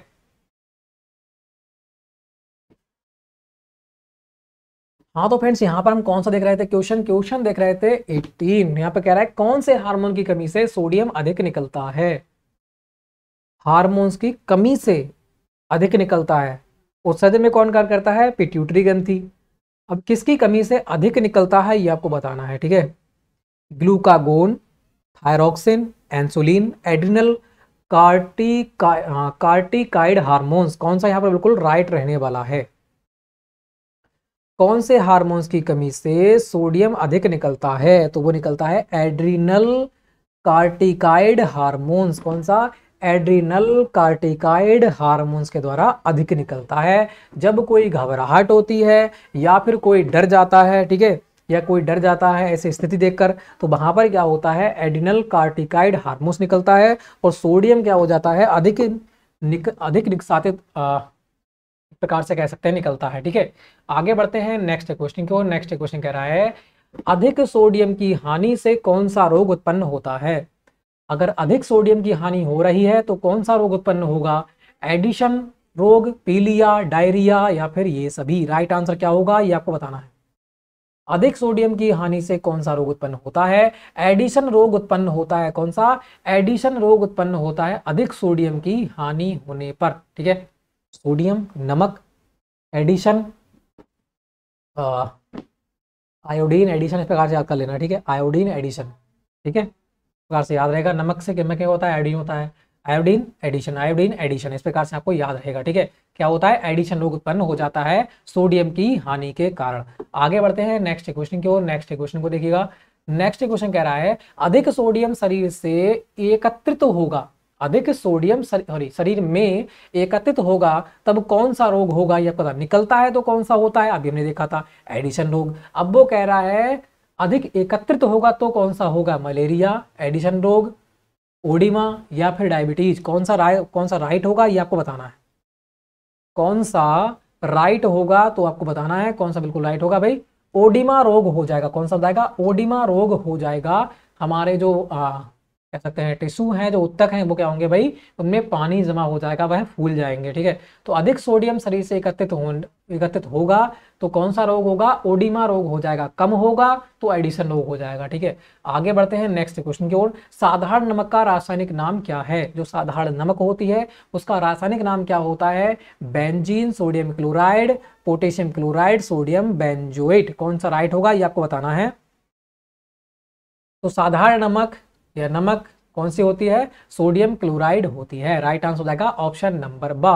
हाँ तो फ्रेंड्स यहाँ पर हम कौन सा देख रहे थे क्वेश्चन क्वेश्चन देख रहे थे 18 यहाँ पर कह रहा है कौन से हार्मोन की कमी से सोडियम अधिक निकलता है हार्मोन्स की कमी से अधिक निकलता है उत्सर्जन में कौन कार्य करता है पिट्यूटरी ग्रंथी अब किसकी कमी से अधिक निकलता है ये आपको बताना है ठीक है ग्लूकागोन थायरोक्सिन एंसुलिन एड्रिनल हाँ, कार्टिकाइड हार्मोन्स कौन सा यहाँ पर बिल्कुल राइट रहने वाला है कौन से हार्मोन्स की कमी से सोडियम अधिक निकलता है तो वो निकलता है एड्रीनल कार्टिकाइड हार्मोन्स कौन सा एड्रीनल कार्टिकाइड हार्मोन्स के द्वारा अधिक निकलता है जब कोई घबराहट होती है या फिर कोई डर जाता है ठीक है या कोई डर जाता है ऐसी स्थिति देखकर तो वहां पर क्या होता है एडिनल कार्टिकाइड हार्मोन्स निकलता है और सोडियम क्या हो जाता है अधिक निक अधिक निकसाते प्रकार से कह सकते हैं निकलता है ठीक है आगे बढ़ते हैं नेक्स्ट क्वेश्चन की ओर नेक्स्ट क्वेश्चन कह रहा है अधिक सोडियम की हानि से कौन सा रोग उत्पन्न होता है अगर अधिक सोडियम की हानि हो रही है तो कौन सा रोग उत्पन्न होगा एडिशन रोग पीलिया डायरिया या फिर ये सभी राइट आंसर क्या होगा ये आपको बताना है अधिक सोडियम की हानि से कौन सा रोग उत्पन्न होता है एडिशन रोग उत्पन्न होता है कौन सा एडिशन रोग उत्पन्न होता है अधिक सोडियम की हानि होने पर ठीक है सोडियम नमक एडिशन आयोडीन एडिशन इस प्रकार से याद कर लेना ठीक है आयोडीन एडिशन ठीक है इस प्रकार से याद रहेगा नमक से क्या क्या होता है आयोडीन होता है आयोडीन एडिशन आयोडीन एडिशन इस प्रकार से आपको याद रहेगा ठीक है क्या होता है एडिशन रोग उत्पन्न हो जाता है सोडियम की हानि के कारण आगे बढ़ते हैं नेक्स्ट क्वेश्चन की ओर नेक्स्ट क्वेश्चन को देखिएगा नेक्स्ट क्वेश्चन कह रहा है अधिक सोडियम शरीर से एकत्रित होगा अधिक सोडियम सॉरी शरीर में एकत्रित होगा तब कौन सा रोग होगा ये पता निकलता है तो कौन सा होता है अभी हमने देखा था एडिशन रोग अब वो कह रहा है अधिक एकत्रित होगा तो कौन सा होगा मलेरिया एडिशन रोग ओडिमा या फिर डायबिटीज कौन सा राय कौन सा राइट होगा ये आपको बताना है कौन सा राइट होगा तो आपको बताना है कौन सा बिल्कुल राइट होगा भाई ओडिमा रोग हो जाएगा कौन सा बताएगा ओडिमा रोग हो जाएगा हमारे जो आ, कह सकते हैं टिश्यू हैं जो उत्तक हैं वो क्या होंगे भाई उनमें पानी जमा हो जाएगा वह फूल जाएंगे ठीक है तो अधिक सोडियम शरीर से एकत्रित हो एकत्रित होगा तो कौन सा रोग होगा ओडिमा रोग हो जाएगा कम होगा तो एडिशन रोग हो जाएगा ठीक है आगे बढ़ते हैं नेक्स्ट क्वेश्चन की ओर साधारण नमक का रासायनिक नाम क्या है जो साधारण नमक होती है उसका रासायनिक नाम क्या होता है benzene sodium chloride potassium chloride sodium benzoate कौन सा राइट होगा ये आपको बताना है तो साधारण नमक या नमक कौन सी होती है सोडियम क्लोराइड होती है राइट आंसर हो जाएगा ऑप्शन नंबर ब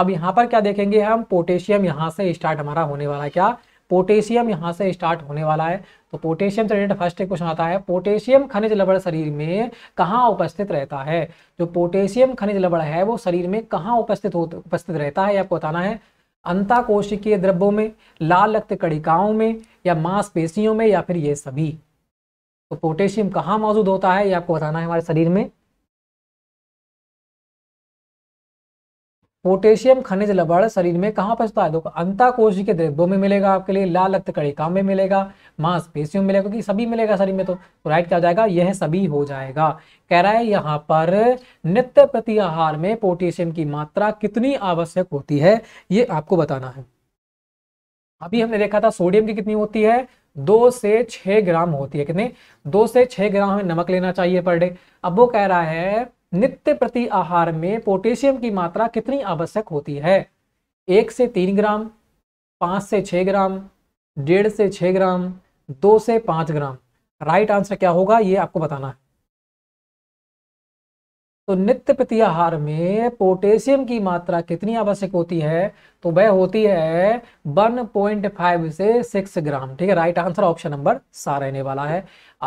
अब यहां पर क्या देखेंगे हम पोटेशियम यहां से स्टार्ट हमारा होने वाला है क्या पोटेशियम यहां से स्टार्ट होने वाला है तो पोटेशियम से रिलेटेड फर्स्ट क्वेश्चन आता है पोटेशियम खनिज लवण शरीर में कहाँ उपस्थित रहता है जो पोटेशियम खनिज लवण है वो शरीर में कहाँ उपस्थित हो उपस्थित रहता है आपको बताना है अंता कोशिकीय द्रव्यों में लाल रक्त कड़िकाओं में या मांसपेशियों में या फिर ये सभी तो पोटेशियम कहाँ मौजूद होता है ये आपको बताना है हमारे शरीर में पोटेशियम खनिज लबड़ शरीर में कहाँ पर होता है देखो अंताकोशी के द्रव्यों में मिलेगा आपके लिए लाल रक्त कड़िका में मिलेगा मांसपेशियों में मिलेगा क्योंकि सभी मिलेगा शरीर में तो, तो राइट क्या हो जाएगा यह सभी हो जाएगा कह रहा है यहाँ पर नित्य प्रति आहार में पोटेशियम की मात्रा कितनी आवश्यक होती है ये आपको बताना है अभी हमने देखा था सोडियम की कितनी होती है दो से छह ग्राम होती है कितने दो से छह ग्राम हमें नमक लेना चाहिए पर डे अब वो कह रहा है नित्य प्रति आहार में पोटेशियम की मात्रा कितनी आवश्यक होती है एक से तीन ग्राम पांच से छह ग्राम डेढ़ से छह ग्राम दो से पांच ग्राम राइट आंसर क्या होगा ये आपको बताना है तो नित्य प्रत्याहार में पोटेशियम की मात्रा कितनी आवश्यक होती है तो वह होती है 1.5 से 6 ग्राम ठीक है राइट आंसर ऑप्शन नंबर सा रहने वाला है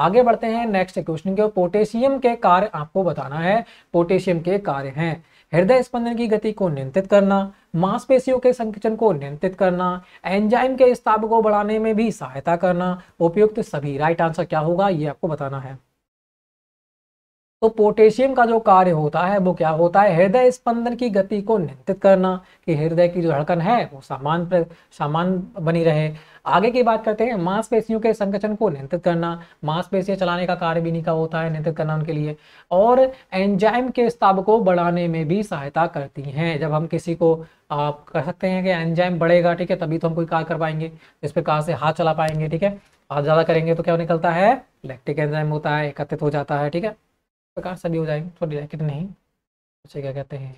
आगे बढ़ते हैं नेक्स्ट क्वेश्चन के पोटेशियम के कार्य आपको बताना है पोटेशियम के कार्य हैं हृदय स्पंदन की गति को नियंत्रित करना मांसपेशियों के संकुचन को नियंत्रित करना एंजाइम के स्थाप को बढ़ाने में भी सहायता करना उपयुक्त सभी राइट आंसर क्या होगा ये आपको बताना है तो पोटेशियम का जो कार्य होता है वो क्या होता है हृदय स्पंदन की गति को नियंत्रित करना कि हृदय की जो धड़कन है वो सामान पर सामान बनी रहे आगे की बात करते हैं मांसपेशियों के संकचन को नियंत्रित करना मांसपेशियां चलाने का कार्य भी नहीं का होता है नियंत्रित करना उनके लिए और एंजाइम के स्ताव को बढ़ाने में भी सहायता करती हैं जब हम किसी को आप कह सकते हैं कि एंजाइम बढ़ेगा ठीक है तभी तो हम कोई कार्य कर पाएंगे इस पर प्रकार से हाथ चला पाएंगे ठीक है हाथ ज़्यादा करेंगे तो क्या निकलता है लैक्टिक एंजाइम होता है एकत्रित हो जाता है ठीक है प्रकार सभी हो जाएंगे थोड़ी जाए कितने ही क्या कहते हैं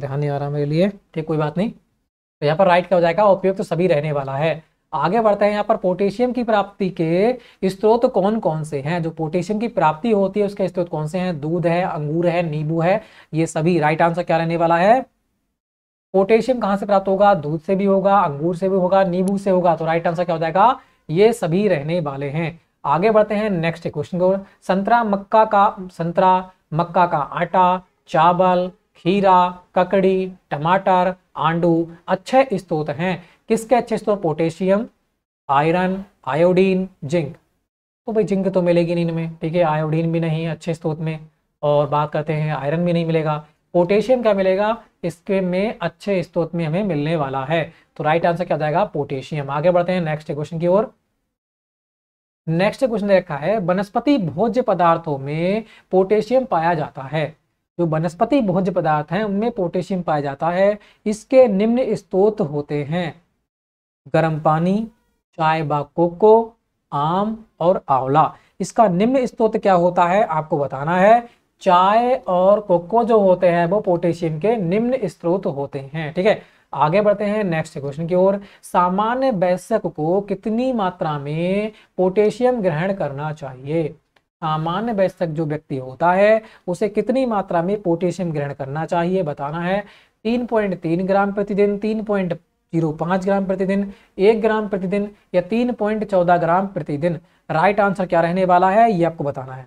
ध्यान नहीं आ रहा मेरे लिए ठीक कोई बात नहीं तो यहाँ पर राइट क्या हो जाएगा उपयोग तो सभी रहने वाला है आगे बढ़ते हैं यहाँ पर पोटेशियम की प्राप्ति के स्त्रोत तो कौन कौन से हैं जो पोटेशियम की प्राप्ति होती है उसके स्त्रोत कौन से हैं दूध है अंगूर है नींबू है ये सभी राइट आंसर क्या रहने वाला है पोटेशियम कहाँ से प्राप्त होगा दूध से भी होगा अंगूर से भी होगा नींबू से होगा तो राइट आंसर क्या हो जाएगा ये सभी रहने वाले हैं आगे बढ़ते हैं नेक्स्ट क्वेश्चन को संतरा मक्का का संतरा मक्का का आटा चावल खीरा ककड़ी टमाटर आंडू अच्छे स्त्रोत हैं किसके अच्छे स्त्रोत पोटेशियम आयरन आयोडीन जिंक तो भाई जिंक तो मिलेगी नहीं इनमें ठीक है आयोडीन भी नहीं अच्छे स्त्रोत में और बात करते हैं आयरन भी नहीं मिलेगा पोटेशियम क्या मिलेगा इसके में अच्छे स्त्रोत में हमें मिलने वाला है तो राइट आंसर क्या जाएगा पोटेशियम आगे बढ़ते हैं नेक्स्ट क्वेश्चन की ओर नेक्स्ट क्वेश्चन रखा है वनस्पति भोज्य पदार्थों में पोटेशियम पाया जाता है जो वनस्पति भोज्य पदार्थ हैं उनमें पोटेशियम पाया जाता है इसके निम्न स्त्रोत होते हैं गर्म पानी चाय व कोको आम और आंवला इसका निम्न स्त्रोत क्या होता है आपको बताना है चाय और कोको जो होते हैं वो पोटेशियम के निम्न स्त्रोत होते हैं ठीक है आगे बढ़ते हैं नेक्स्ट क्वेश्चन की ओर सामान्य वयस्क को कितनी मात्रा में पोटेशियम ग्रहण करना चाहिए सामान्य वयस्क जो व्यक्ति होता है उसे कितनी मात्रा में पोटेशियम ग्रहण करना चाहिए बताना है तीन पॉइंट तीन ग्राम प्रतिदिन तीन पॉइंट जीरो पाँच ग्राम प्रतिदिन एक ग्राम प्रतिदिन या तीन पॉइंट चौदह ग्राम प्रतिदिन राइट आंसर क्या रहने वाला है ये आपको बताना है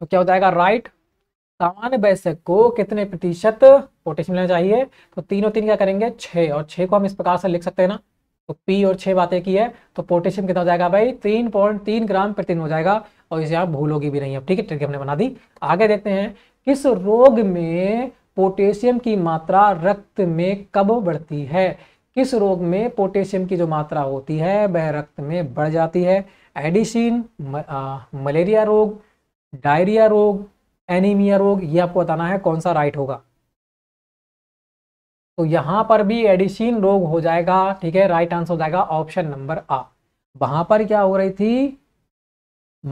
तो क्या हो जाएगा राइट right? सामान्य वयस्क को कितने प्रतिशत पोटेशियम लेना चाहिए तो तीन और तीन क्या करेंगे छः और छे को हम इस प्रकार से लिख सकते हैं ना तो पी और छह बातें की है तो पोटेशियम कितना हो जाएगा भाई तीन पॉइंट तीन ग्राम प्रतिदिन हो जाएगा और इसे आप भूलोगी भी नहीं अब ठीक है ट्रिक हमने बना दी आगे देखते हैं किस रोग में पोटेशियम की मात्रा रक्त में कब बढ़ती है किस रोग में पोटेशियम की जो मात्रा होती है वह रक्त में बढ़ जाती है एडिसिन मलेरिया रोग डायरिया रोग एनीमिया रोग ये आपको बताना है कौन सा राइट होगा तो यहां पर भी एडिशीन रोग हो जाएगा ठीक है राइट आंसर हो जाएगा ऑप्शन नंबर आ वहां पर क्या हो रही थी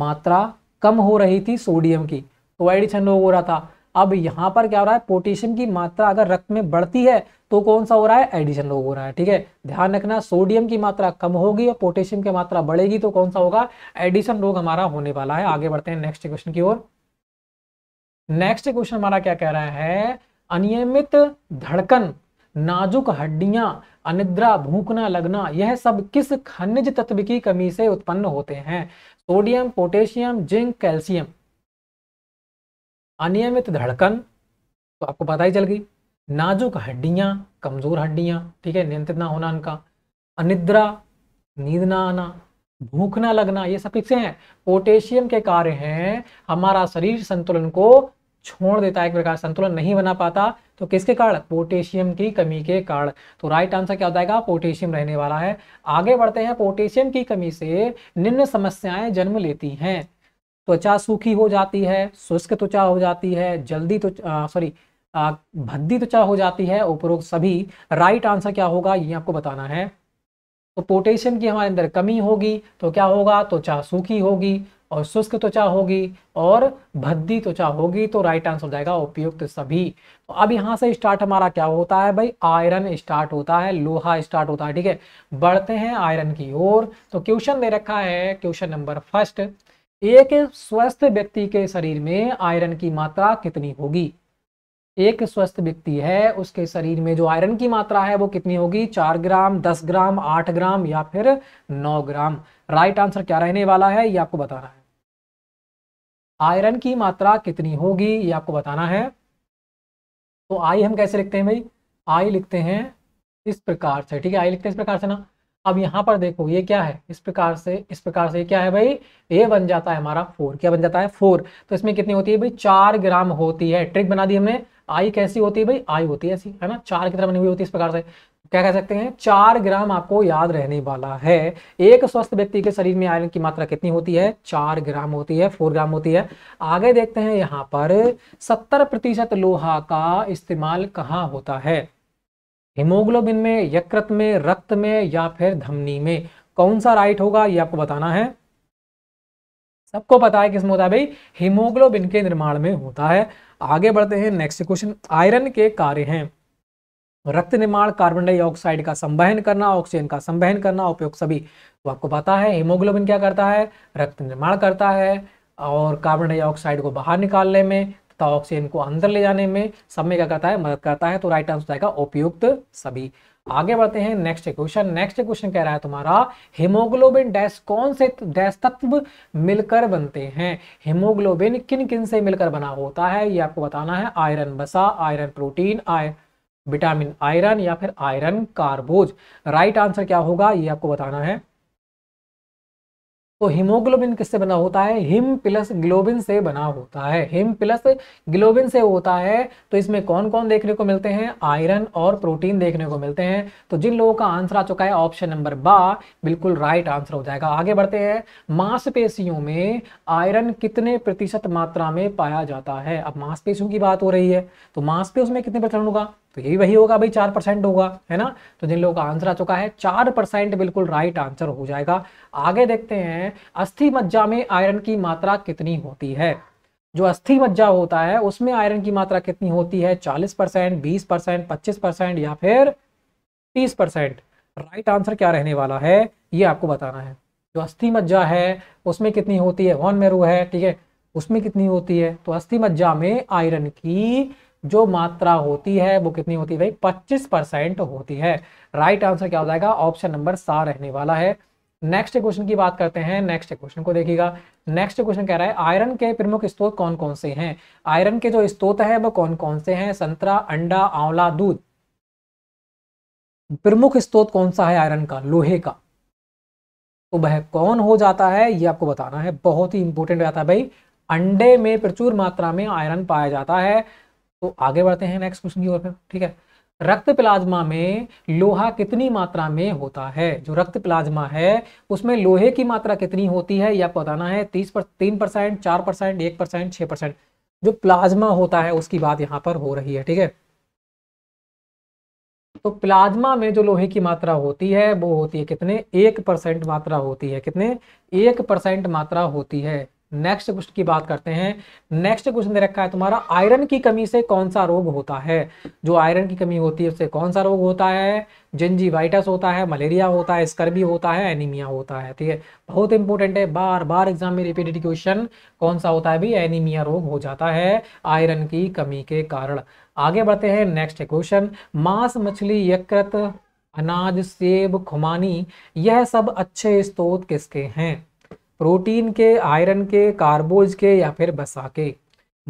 मात्रा कम हो रही थी सोडियम की तो एडिशन रोग हो रहा था अब यहां पर क्या हो रहा है पोटेशियम की मात्रा अगर रक्त में बढ़ती है तो कौन सा हो रहा है एडिशन रोग हो रहा है ठीक है ध्यान रखना सोडियम की मात्रा कम होगी और पोटेशियम की मात्रा बढ़ेगी तो कौन सा होगा एडिशन रोग हमारा होने वाला है आगे बढ़ते हैं नेक्स्ट क्वेश्चन की ओर नेक्स्ट क्वेश्चन हमारा क्या कह रहा है अनियमित धड़कन नाजुक हड्डियां अनिद्रा भूखना लगना यह सब किस खनिज तत्व की कमी से उत्पन्न होते हैं सोडियम पोटेशियम जिंक कैल्शियम अनियमित धड़कन तो आपको पता ही चल गई नाजुक हड्डियां कमजोर हड्डियां ठीक है नियंत्रित ना होना उनका अनिद्रा नींद ना आना भूखना लगना ये सब किससे हैं पोटेशियम के कार्य हैं हमारा शरीर संतुलन को छोड़ देता है एक प्रकार संतुलन नहीं बना पाता तो किसके कारण पोटेशियम की कमी के कारण तो राइट आंसर क्या हो जाएगा पोटेशियम रहने वाला है आगे बढ़ते हैं पोटेशियम की कमी से निम्न समस्याएं जन्म लेती हैं त्वचा सूखी हो जाती है शुष्क त्वचा हो जाती है जल्दी त्वचा सॉरी भद्दी त्वचा हो जाती है उपरोक्त सभी राइट आंसर क्या होगा ये आपको बताना है तो पोटेशियम की हमारे अंदर कमी होगी तो क्या होगा त्वचा सूखी होगी और शुष्क त्वचा होगी और भद्दी त्वचा होगी तो राइट आंसर हो जाएगा उपयुक्त सभी तो अब यहां से स्टार्ट हमारा क्या होता है भाई आयरन स्टार्ट होता है लोहा स्टार्ट होता है ठीक है बढ़ते हैं आयरन की ओर तो क्वेश्चन दे रखा है क्वेश्चन नंबर फर्स्ट एक स्वस्थ व्यक्ति के शरीर में आयरन की मात्रा कितनी होगी एक स्वस्थ व्यक्ति है उसके शरीर में जो आयरन की मात्रा है वो कितनी होगी चार ग्राम दस ग्राम आठ ग्राम या फिर नौ ग्राम राइट आंसर क्या रहने वाला है ये आपको बताना है आयरन की मात्रा कितनी होगी ये आपको बताना है तो आई हम कैसे लिखते हैं भाई आई लिखते हैं इस प्रकार से ठीक है आई लिखते हैं इस प्रकार से ना अब यहां पर देखो ये क्या है इस प्रकार से इस प्रकार से क्या है भाई ये बन जाता है हमारा फोर क्या बन जाता है फोर तो इसमें कितनी होती है भाई चार ग्राम होती है ट्रिक बना दी हमने आई कैसी होती है भाई आई होती है ऐसी है ना चार की तरह बनी हुई होती है इस प्रकार से क्या कह सकते हैं चार ग्राम आपको याद रहने वाला है एक स्वस्थ व्यक्ति के शरीर में आयरन की मात्रा कितनी होती है चार ग्राम होती है फोर ग्राम होती है आगे देखते हैं यहां पर सत्तर प्रतिशत लोहा का इस्तेमाल कहाँ होता है हिमोग्लोबिन में यकृत में रक्त में या फिर धमनी में कौन सा राइट होगा ये आपको बताना है सबको पता है किस भाई हिमोग्लोबिन के निर्माण में होता है आगे बढ़ते हैं नेक्स्ट क्वेश्चन आयरन के कार्य हैं रक्त निर्माण कार्बन डाइऑक्साइड का संवहन करना ऑक्सीजन का संवहन करना उपयोग सभी तो आपको पता है हीमोग्लोबिन क्या करता है रक्त निर्माण करता है और कार्बन डाइऑक्साइड को बाहर निकालने में तथा ऑक्सीजन को अंदर ले जाने में सब में क्या करता है मदद करता है तो राइट आंसर आएगा उपयुक्त सभी आगे बढ़ते हैं नेक्स्ट क्वेश्चन नेक्स्ट क्वेश्चन कह रहा है तुम्हारा हिमोग्लोबिन डैश कौन से डैश तत्व मिलकर बनते हैं हिमोग्लोबिन किन किन से मिलकर बना होता है ये आपको बताना है आयरन बसा आयरन प्रोटीन आय विटामिन आयरन या फिर आयरन कार्बोज राइट आंसर क्या होगा ये आपको बताना है तो हीमोग्लोबिन किससे बना होता है हिम प्लस ग्लोबिन से बना होता है हिम प्लस ग्लोबिन से होता है तो इसमें कौन कौन देखने को मिलते हैं आयरन और प्रोटीन देखने को मिलते हैं तो जिन लोगों का आंसर आ चुका है ऑप्शन नंबर बा बिल्कुल राइट आंसर हो जाएगा आगे बढ़ते हैं मांसपेशियों में आयरन कितने प्रतिशत मात्रा में पाया जाता है अब मांसपेशियों की बात हो रही है तो मांसपेश में कितने प्रतिशत होगा तो यही वही होगा भाई चार परसेंट होगा है ना तो जिन लोगों का आंसर आ चुका है चार परसेंट बिल्कुल राइट आंसर हो जाएगा आगे देखते हैं अस्थि मज्जा में आयरन की मात्रा कितनी होती है जो अस्थि मज्जा होता है उसमें आयरन की मात्रा कितनी होती है चालीस परसेंट बीस परसेंट पच्चीस परसेंट या फिर तीस परसेंट राइट आंसर क्या रहने वाला है ये आपको बताना है जो अस्थि मज्जा है उसमें कितनी होती है वन मेरू है ठीक है उसमें कितनी होती है तो अस्थि मज्जा में आयरन की जो मात्रा होती है वो कितनी होती है भाई पच्चीस परसेंट होती है राइट आंसर क्या हो जाएगा ऑप्शन नंबर सा रहने वाला है नेक्स्ट क्वेश्चन की बात करते हैं नेक्स्ट क्वेश्चन को देखिएगा नेक्स्ट क्वेश्चन कह रहा है आयरन के प्रमुख स्त्रोत कौन कौन से हैं आयरन के जो स्त्रोत है वो कौन कौन से हैं संतरा अंडा आंवला दूध प्रमुख स्त्रोत कौन सा है आयरन का लोहे का तो वह कौन हो जाता है ये आपको बताना है बहुत ही इंपॉर्टेंट हो जाता है भाई अंडे में प्रचुर मात्रा में आयरन पाया जाता है तो आगे बढ़ते हैं नेक्स्ट क्वेश्चन की ओर फिर ठीक है रक्त प्लाज्मा में लोहा कितनी मात्रा में होता है जो रक्त प्लाज्मा है उसमें लोहे की मात्रा कितनी होती है यह बताना है तीस पर तीन परसेंट चार परसेंट एक परसेंट छह परसेंट जो प्लाज्मा होता है उसकी बात यहां पर हो रही है ठीक है तो प्लाज्मा में जो लोहे की मात्रा होती है वो होती है कितने एक परसेंट मात्रा होती है कितने एक परसेंट मात्रा होती है नेक्स्ट क्वेश्चन की बात करते हैं नेक्स्ट क्वेश्चन दे रखा है तुम्हारा आयरन की कमी से कौन सा रोग होता है जो आयरन की कमी होती है उससे कौन सा रोग होता है जिंजीवाइटस होता है मलेरिया होता है स्कर्बी होता है एनीमिया होता है ठीक है बहुत इंपॉर्टेंट है बार बार एग्जाम में रिपीटेड क्वेश्चन कौन सा होता है भी एनीमिया रोग हो जाता है आयरन की कमी के कारण आगे बढ़ते हैं नेक्स्ट क्वेश्चन मांस मछली यकृत अनाज सेब खुमानी यह सब अच्छे स्त्रोत किसके हैं प्रोटीन के आयरन के कार्बोज के या फिर बसा के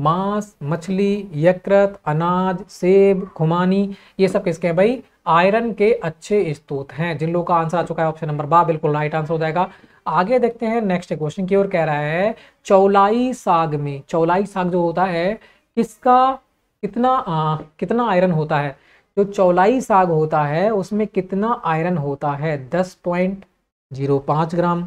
मांस मछली यकृत अनाज सेब खुमानी ये सब किसके हैं भाई आयरन के अच्छे स्त्रोत हैं जिन लोगों का आंसर आ चुका है ऑप्शन नंबर बा बिल्कुल राइट आंसर हो जाएगा आगे देखते हैं नेक्स्ट क्वेश्चन की ओर कह रहा है चौलाई साग में चौलाई साग जो होता है किसका कितना आ, कितना आयरन होता है जो चौलाई साग होता है उसमें कितना आयरन होता है दस पॉइंट जीरो पाँच ग्राम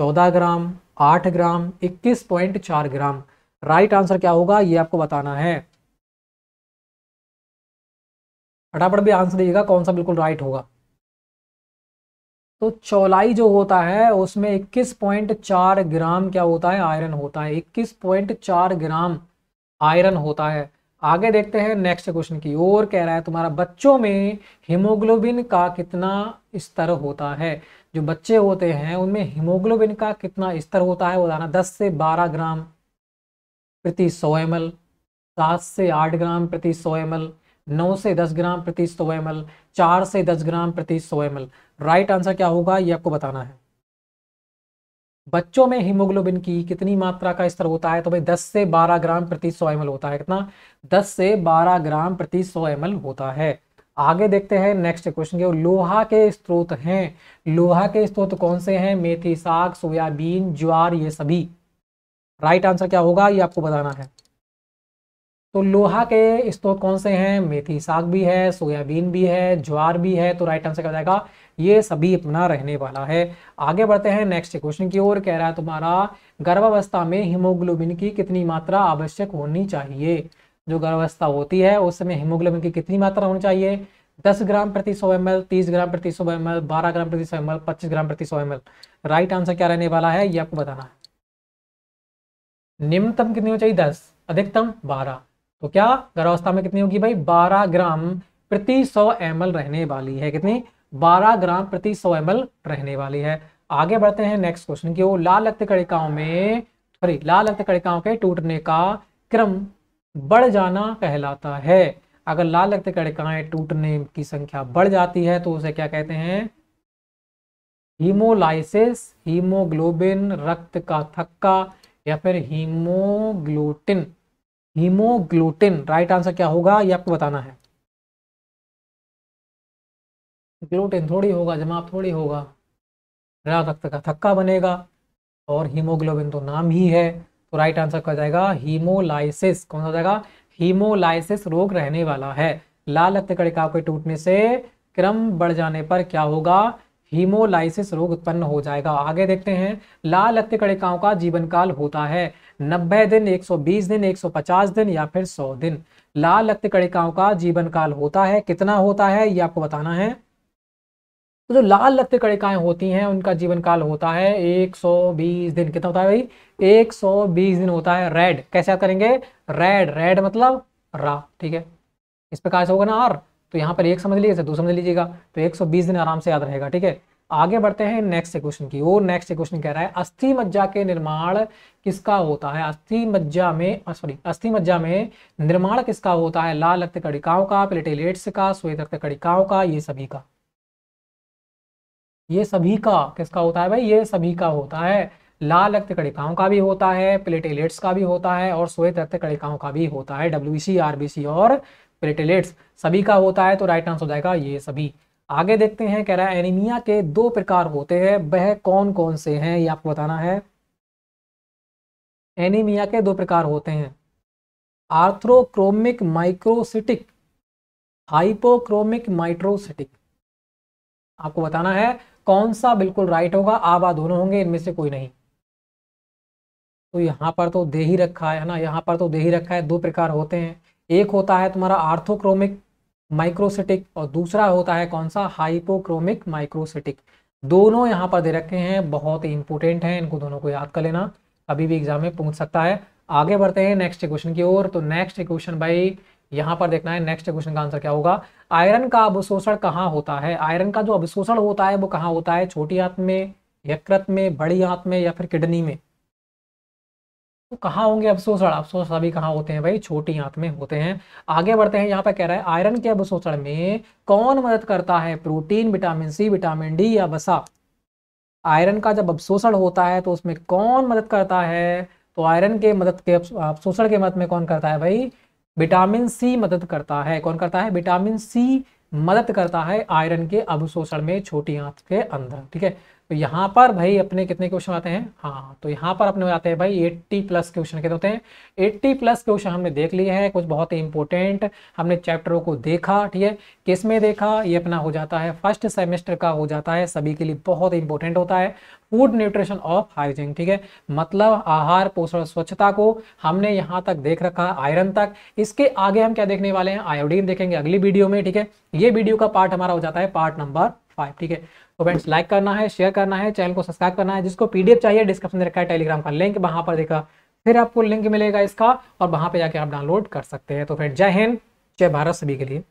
14 ग्राम 8 ग्राम 21.4 ग्राम राइट आंसर क्या होगा ये आपको बताना है फटाफट भी आंसर दीजिएगा कौन सा बिल्कुल राइट होगा तो चौलाई जो होता है उसमें 21.4 ग्राम क्या होता है आयरन होता है 21.4 ग्राम आयरन होता है आगे देखते हैं नेक्स्ट क्वेश्चन की ओर कह रहा है तुम्हारा बच्चों में हीमोग्लोबिन का कितना स्तर होता है जो बच्चे होते हैं उनमें हीमोग्लोबिन का कितना स्तर होता है वो जाना दस से बारह ग्राम प्रति सौ एम एल सात से आठ ग्राम प्रति सौ एम एल नौ से दस ग्राम प्रति सौ एम एल चार से दस ग्राम प्रति सौ एम एल राइट आंसर क्या होगा ये आपको बताना है बच्चों में हीमोग्लोबिन की कितनी मात्रा का स्तर होता है तो भाई 10 से 12 ग्राम प्रति 100 एम होता है कितना 10 से 12 ग्राम प्रति 100 एम होता है आगे देखते हैं नेक्स्ट क्वेश्चन के लोहा के स्रोत हैं लोहा के स्रोत कौन से हैं मेथी साग सोयाबीन ज्वार ये सभी राइट आंसर क्या होगा ये आपको बताना है तो लोहा के स्रोत कौन से हैं मेथी साग भी है सोयाबीन भी है ज्वार भी है तो राइट आंसर क्या जाएगा ये सभी अपना रहने वाला है आगे बढ़ते हैं नेक्स्ट क्वेश्चन की ओर कह रहा है तुम्हारा गर्भावस्था में हिमोग्लोबिन की कितनी मात्रा आवश्यक होनी चाहिए जो गर्भावस्था होती है उस समय हीमोग्लोबिन की कितनी मात्रा होनी चाहिए दस ग्राम प्रति सौ एम एल तीस ग्राम प्रति सौ एम एल बारह ग्राम प्रति सौ एम एल पच्चीस ग्राम प्रति सौ एम एल राइट आंसर क्या रहने वाला है ये आपको बताना है निम्नतम कितनी होनी चाहिए दस अधिकतम बारह तो क्या गर्भावस्था में कितनी होगी भाई बारह ग्राम प्रति सौ एम रहने वाली है कितनी बारह ग्राम प्रति सौ एम रहने वाली है आगे बढ़ते हैं नेक्स्ट क्वेश्चन की वो लाल रक्त कणिकाओं में सॉरी लाल रक्त कणिकाओं के टूटने का क्रम बढ़ जाना कहलाता है अगर लाल रक्त कणिकाएं टूटने की संख्या बढ़ जाती है तो उसे क्या कहते हैं हीमोलाइसिस हीमोग्लोबिन रक्त का थक्का या फिर हीमोग्लोटिन हीमोग्लोटिन राइट आंसर क्या होगा ये आपको बताना है ग्लूटेन थोड़ी होगा जमाव थोड़ी होगा रक्त का थक्का बनेगा और हीमोग्लोबिन तो नाम ही है तो राइट आंसर क्या जाएगा हीमोलाइसिस कौन सा हो जाएगा हीमोलाइसिस रोग रहने वाला है लाल कणिका के टूटने से क्रम बढ़ जाने पर क्या होगा हीमोलाइसिस रोग उत्पन्न हो जाएगा आगे देखते हैं लाल कणिकाओं का जीवन काल होता है 90 दिन 120 दिन 150 दिन या फिर 100 दिन लाल कणिकाओं का जीवन काल होता है कितना होता है ये आपको बताना है तो जो लाल रक्त कड़िकाएं होती हैं उनका जीवन काल होता है 120 दिन कितना होता है भाई 120 दिन होता है रेड कैसे याद करेंगे रेड रेड मतलब रा ठीक है इस प्रकार से होगा ना आर तो यहाँ पर एक समझ लीजिएगा दो समझ लीजिएगा तो 120 दिन आराम से याद रहेगा ठीक है आगे बढ़ते हैं नेक्स्ट क्वेश्चन की वो नेक्स्ट क्वेश्चन कह रहा है अस्थि मज्जा के निर्माण किसका होता है अस्थि मज्जा में सॉरी अस्थि मज्जा में निर्माण किसका होता है लाल रक्त कड़िकाओं का प्लेटेलेट्स का श्वेत रक्त कड़िकाओं का ये सभी का ये सभी का किसका होता है भाई ये सभी का होता है लाल रक्त कणिकाओं का भी होता है प्लेटेलेट्स का भी होता है और श्वेत रक्त कणिकाओं का भी होता है डब्ल्यूबीसी आरबीसी e और प्लेटेलेट्स सभी का होता है तो राइट आंसर हो जाएगा ये सभी आगे देखते हैं कह रहा है एनीमिया के दो प्रकार होते हैं वह कौन कौन से हैं ये आपको बताना है एनीमिया के दो प्रकार होते हैं आर्थ्रोक्रोमिक माइक्रोसिटिक हाइपोक्रोमिक माइट्रोसिटिक आपको बताना है कौन सा बिल्कुल राइट होगा आवा दोनों होंगे इनमें से कोई नहीं तो यहां पर तो दे ही रखा है ना यहां पर तो दे ही रखा है दो प्रकार होते हैं एक होता है तुम्हारा आर्थोक्रोमिक माइक्रोसिटिक और दूसरा होता है कौन सा हाइपोक्रोमिक माइक्रोसिटिक दोनों यहां पर दे रखे हैं बहुत ही इंपोर्टेंट हैं इनको दोनों को याद कर लेना अभी भी एग्जाम में पूछ सकता है आगे बढ़ते हैं नेक्स्ट क्वेश्चन की ओर तो नेक्स्ट क्वेश्चन भाई यहां पर देखना है नेक्स्ट क्वेश्चन का आंसर क्या होगा आयरन का अवशोषण कहाँ होता है आयरन का जो अवशोषण होता है वो कहाँ होता है छोटी आंत में यकृत में बड़ी आंत में या फिर किडनी में तो कहाँ होंगे अवशोषण अवशोषण अभी कहाँ होते हैं भाई छोटी आंत में होते हैं आगे बढ़ते हैं यहाँ पर कह रहा है आयरन के अवशोषण में कौन मदद करता है protein vitamin C vitamin D या वसा आयरन का जब अवशोषण होता है तो उसमें कौन मदद करता है तो आयरन के मदद के अवशोषण के मत में कौन करता है भाई विटामिन सी मदद करता है कौन करता है विटामिन सी मदद करता है आयरन के अवशोषण में छोटी आंत के अंदर ठीक है तो यहाँ पर भाई अपने कितने क्वेश्चन आते हैं हाँ तो यहाँ पर अपने आते हैं भाई 80 प्लस क्वेश्चन कितने होते हैं 80 प्लस क्वेश्चन हमने देख लिए हैं कुछ बहुत ही इंपॉर्टेंट हमने चैप्टरों को देखा ठीक है किस में देखा ये अपना हो जाता है फर्स्ट सेमेस्टर का हो जाता है सभी के लिए बहुत इंपॉर्टेंट होता है फूड न्यूट्रिशन ऑफ हाइजीन ठीक है मतलब आहार पोषण स्वच्छता को हमने यहाँ तक देख रखा है आयरन तक इसके आगे हम क्या देखने वाले हैं आयोडीन देखेंगे अगली वीडियो में ठीक है ये वीडियो का पार्ट हमारा हो जाता है पार्ट नंबर फाइव ठीक है तो फ्रेंड्स लाइक करना है शेयर करना है चैनल को सब्सक्राइब करना है जिसको पीडीएफ चाहिए डिस्क्रिप्शन में रखा है टेलीग्राम का लिंक वहां पर देखा फिर आपको लिंक मिलेगा इसका और वहां पर जाके आप डाउनलोड कर सकते हैं तो फ्रेंड जय हिंद जय भारत सभी के लिए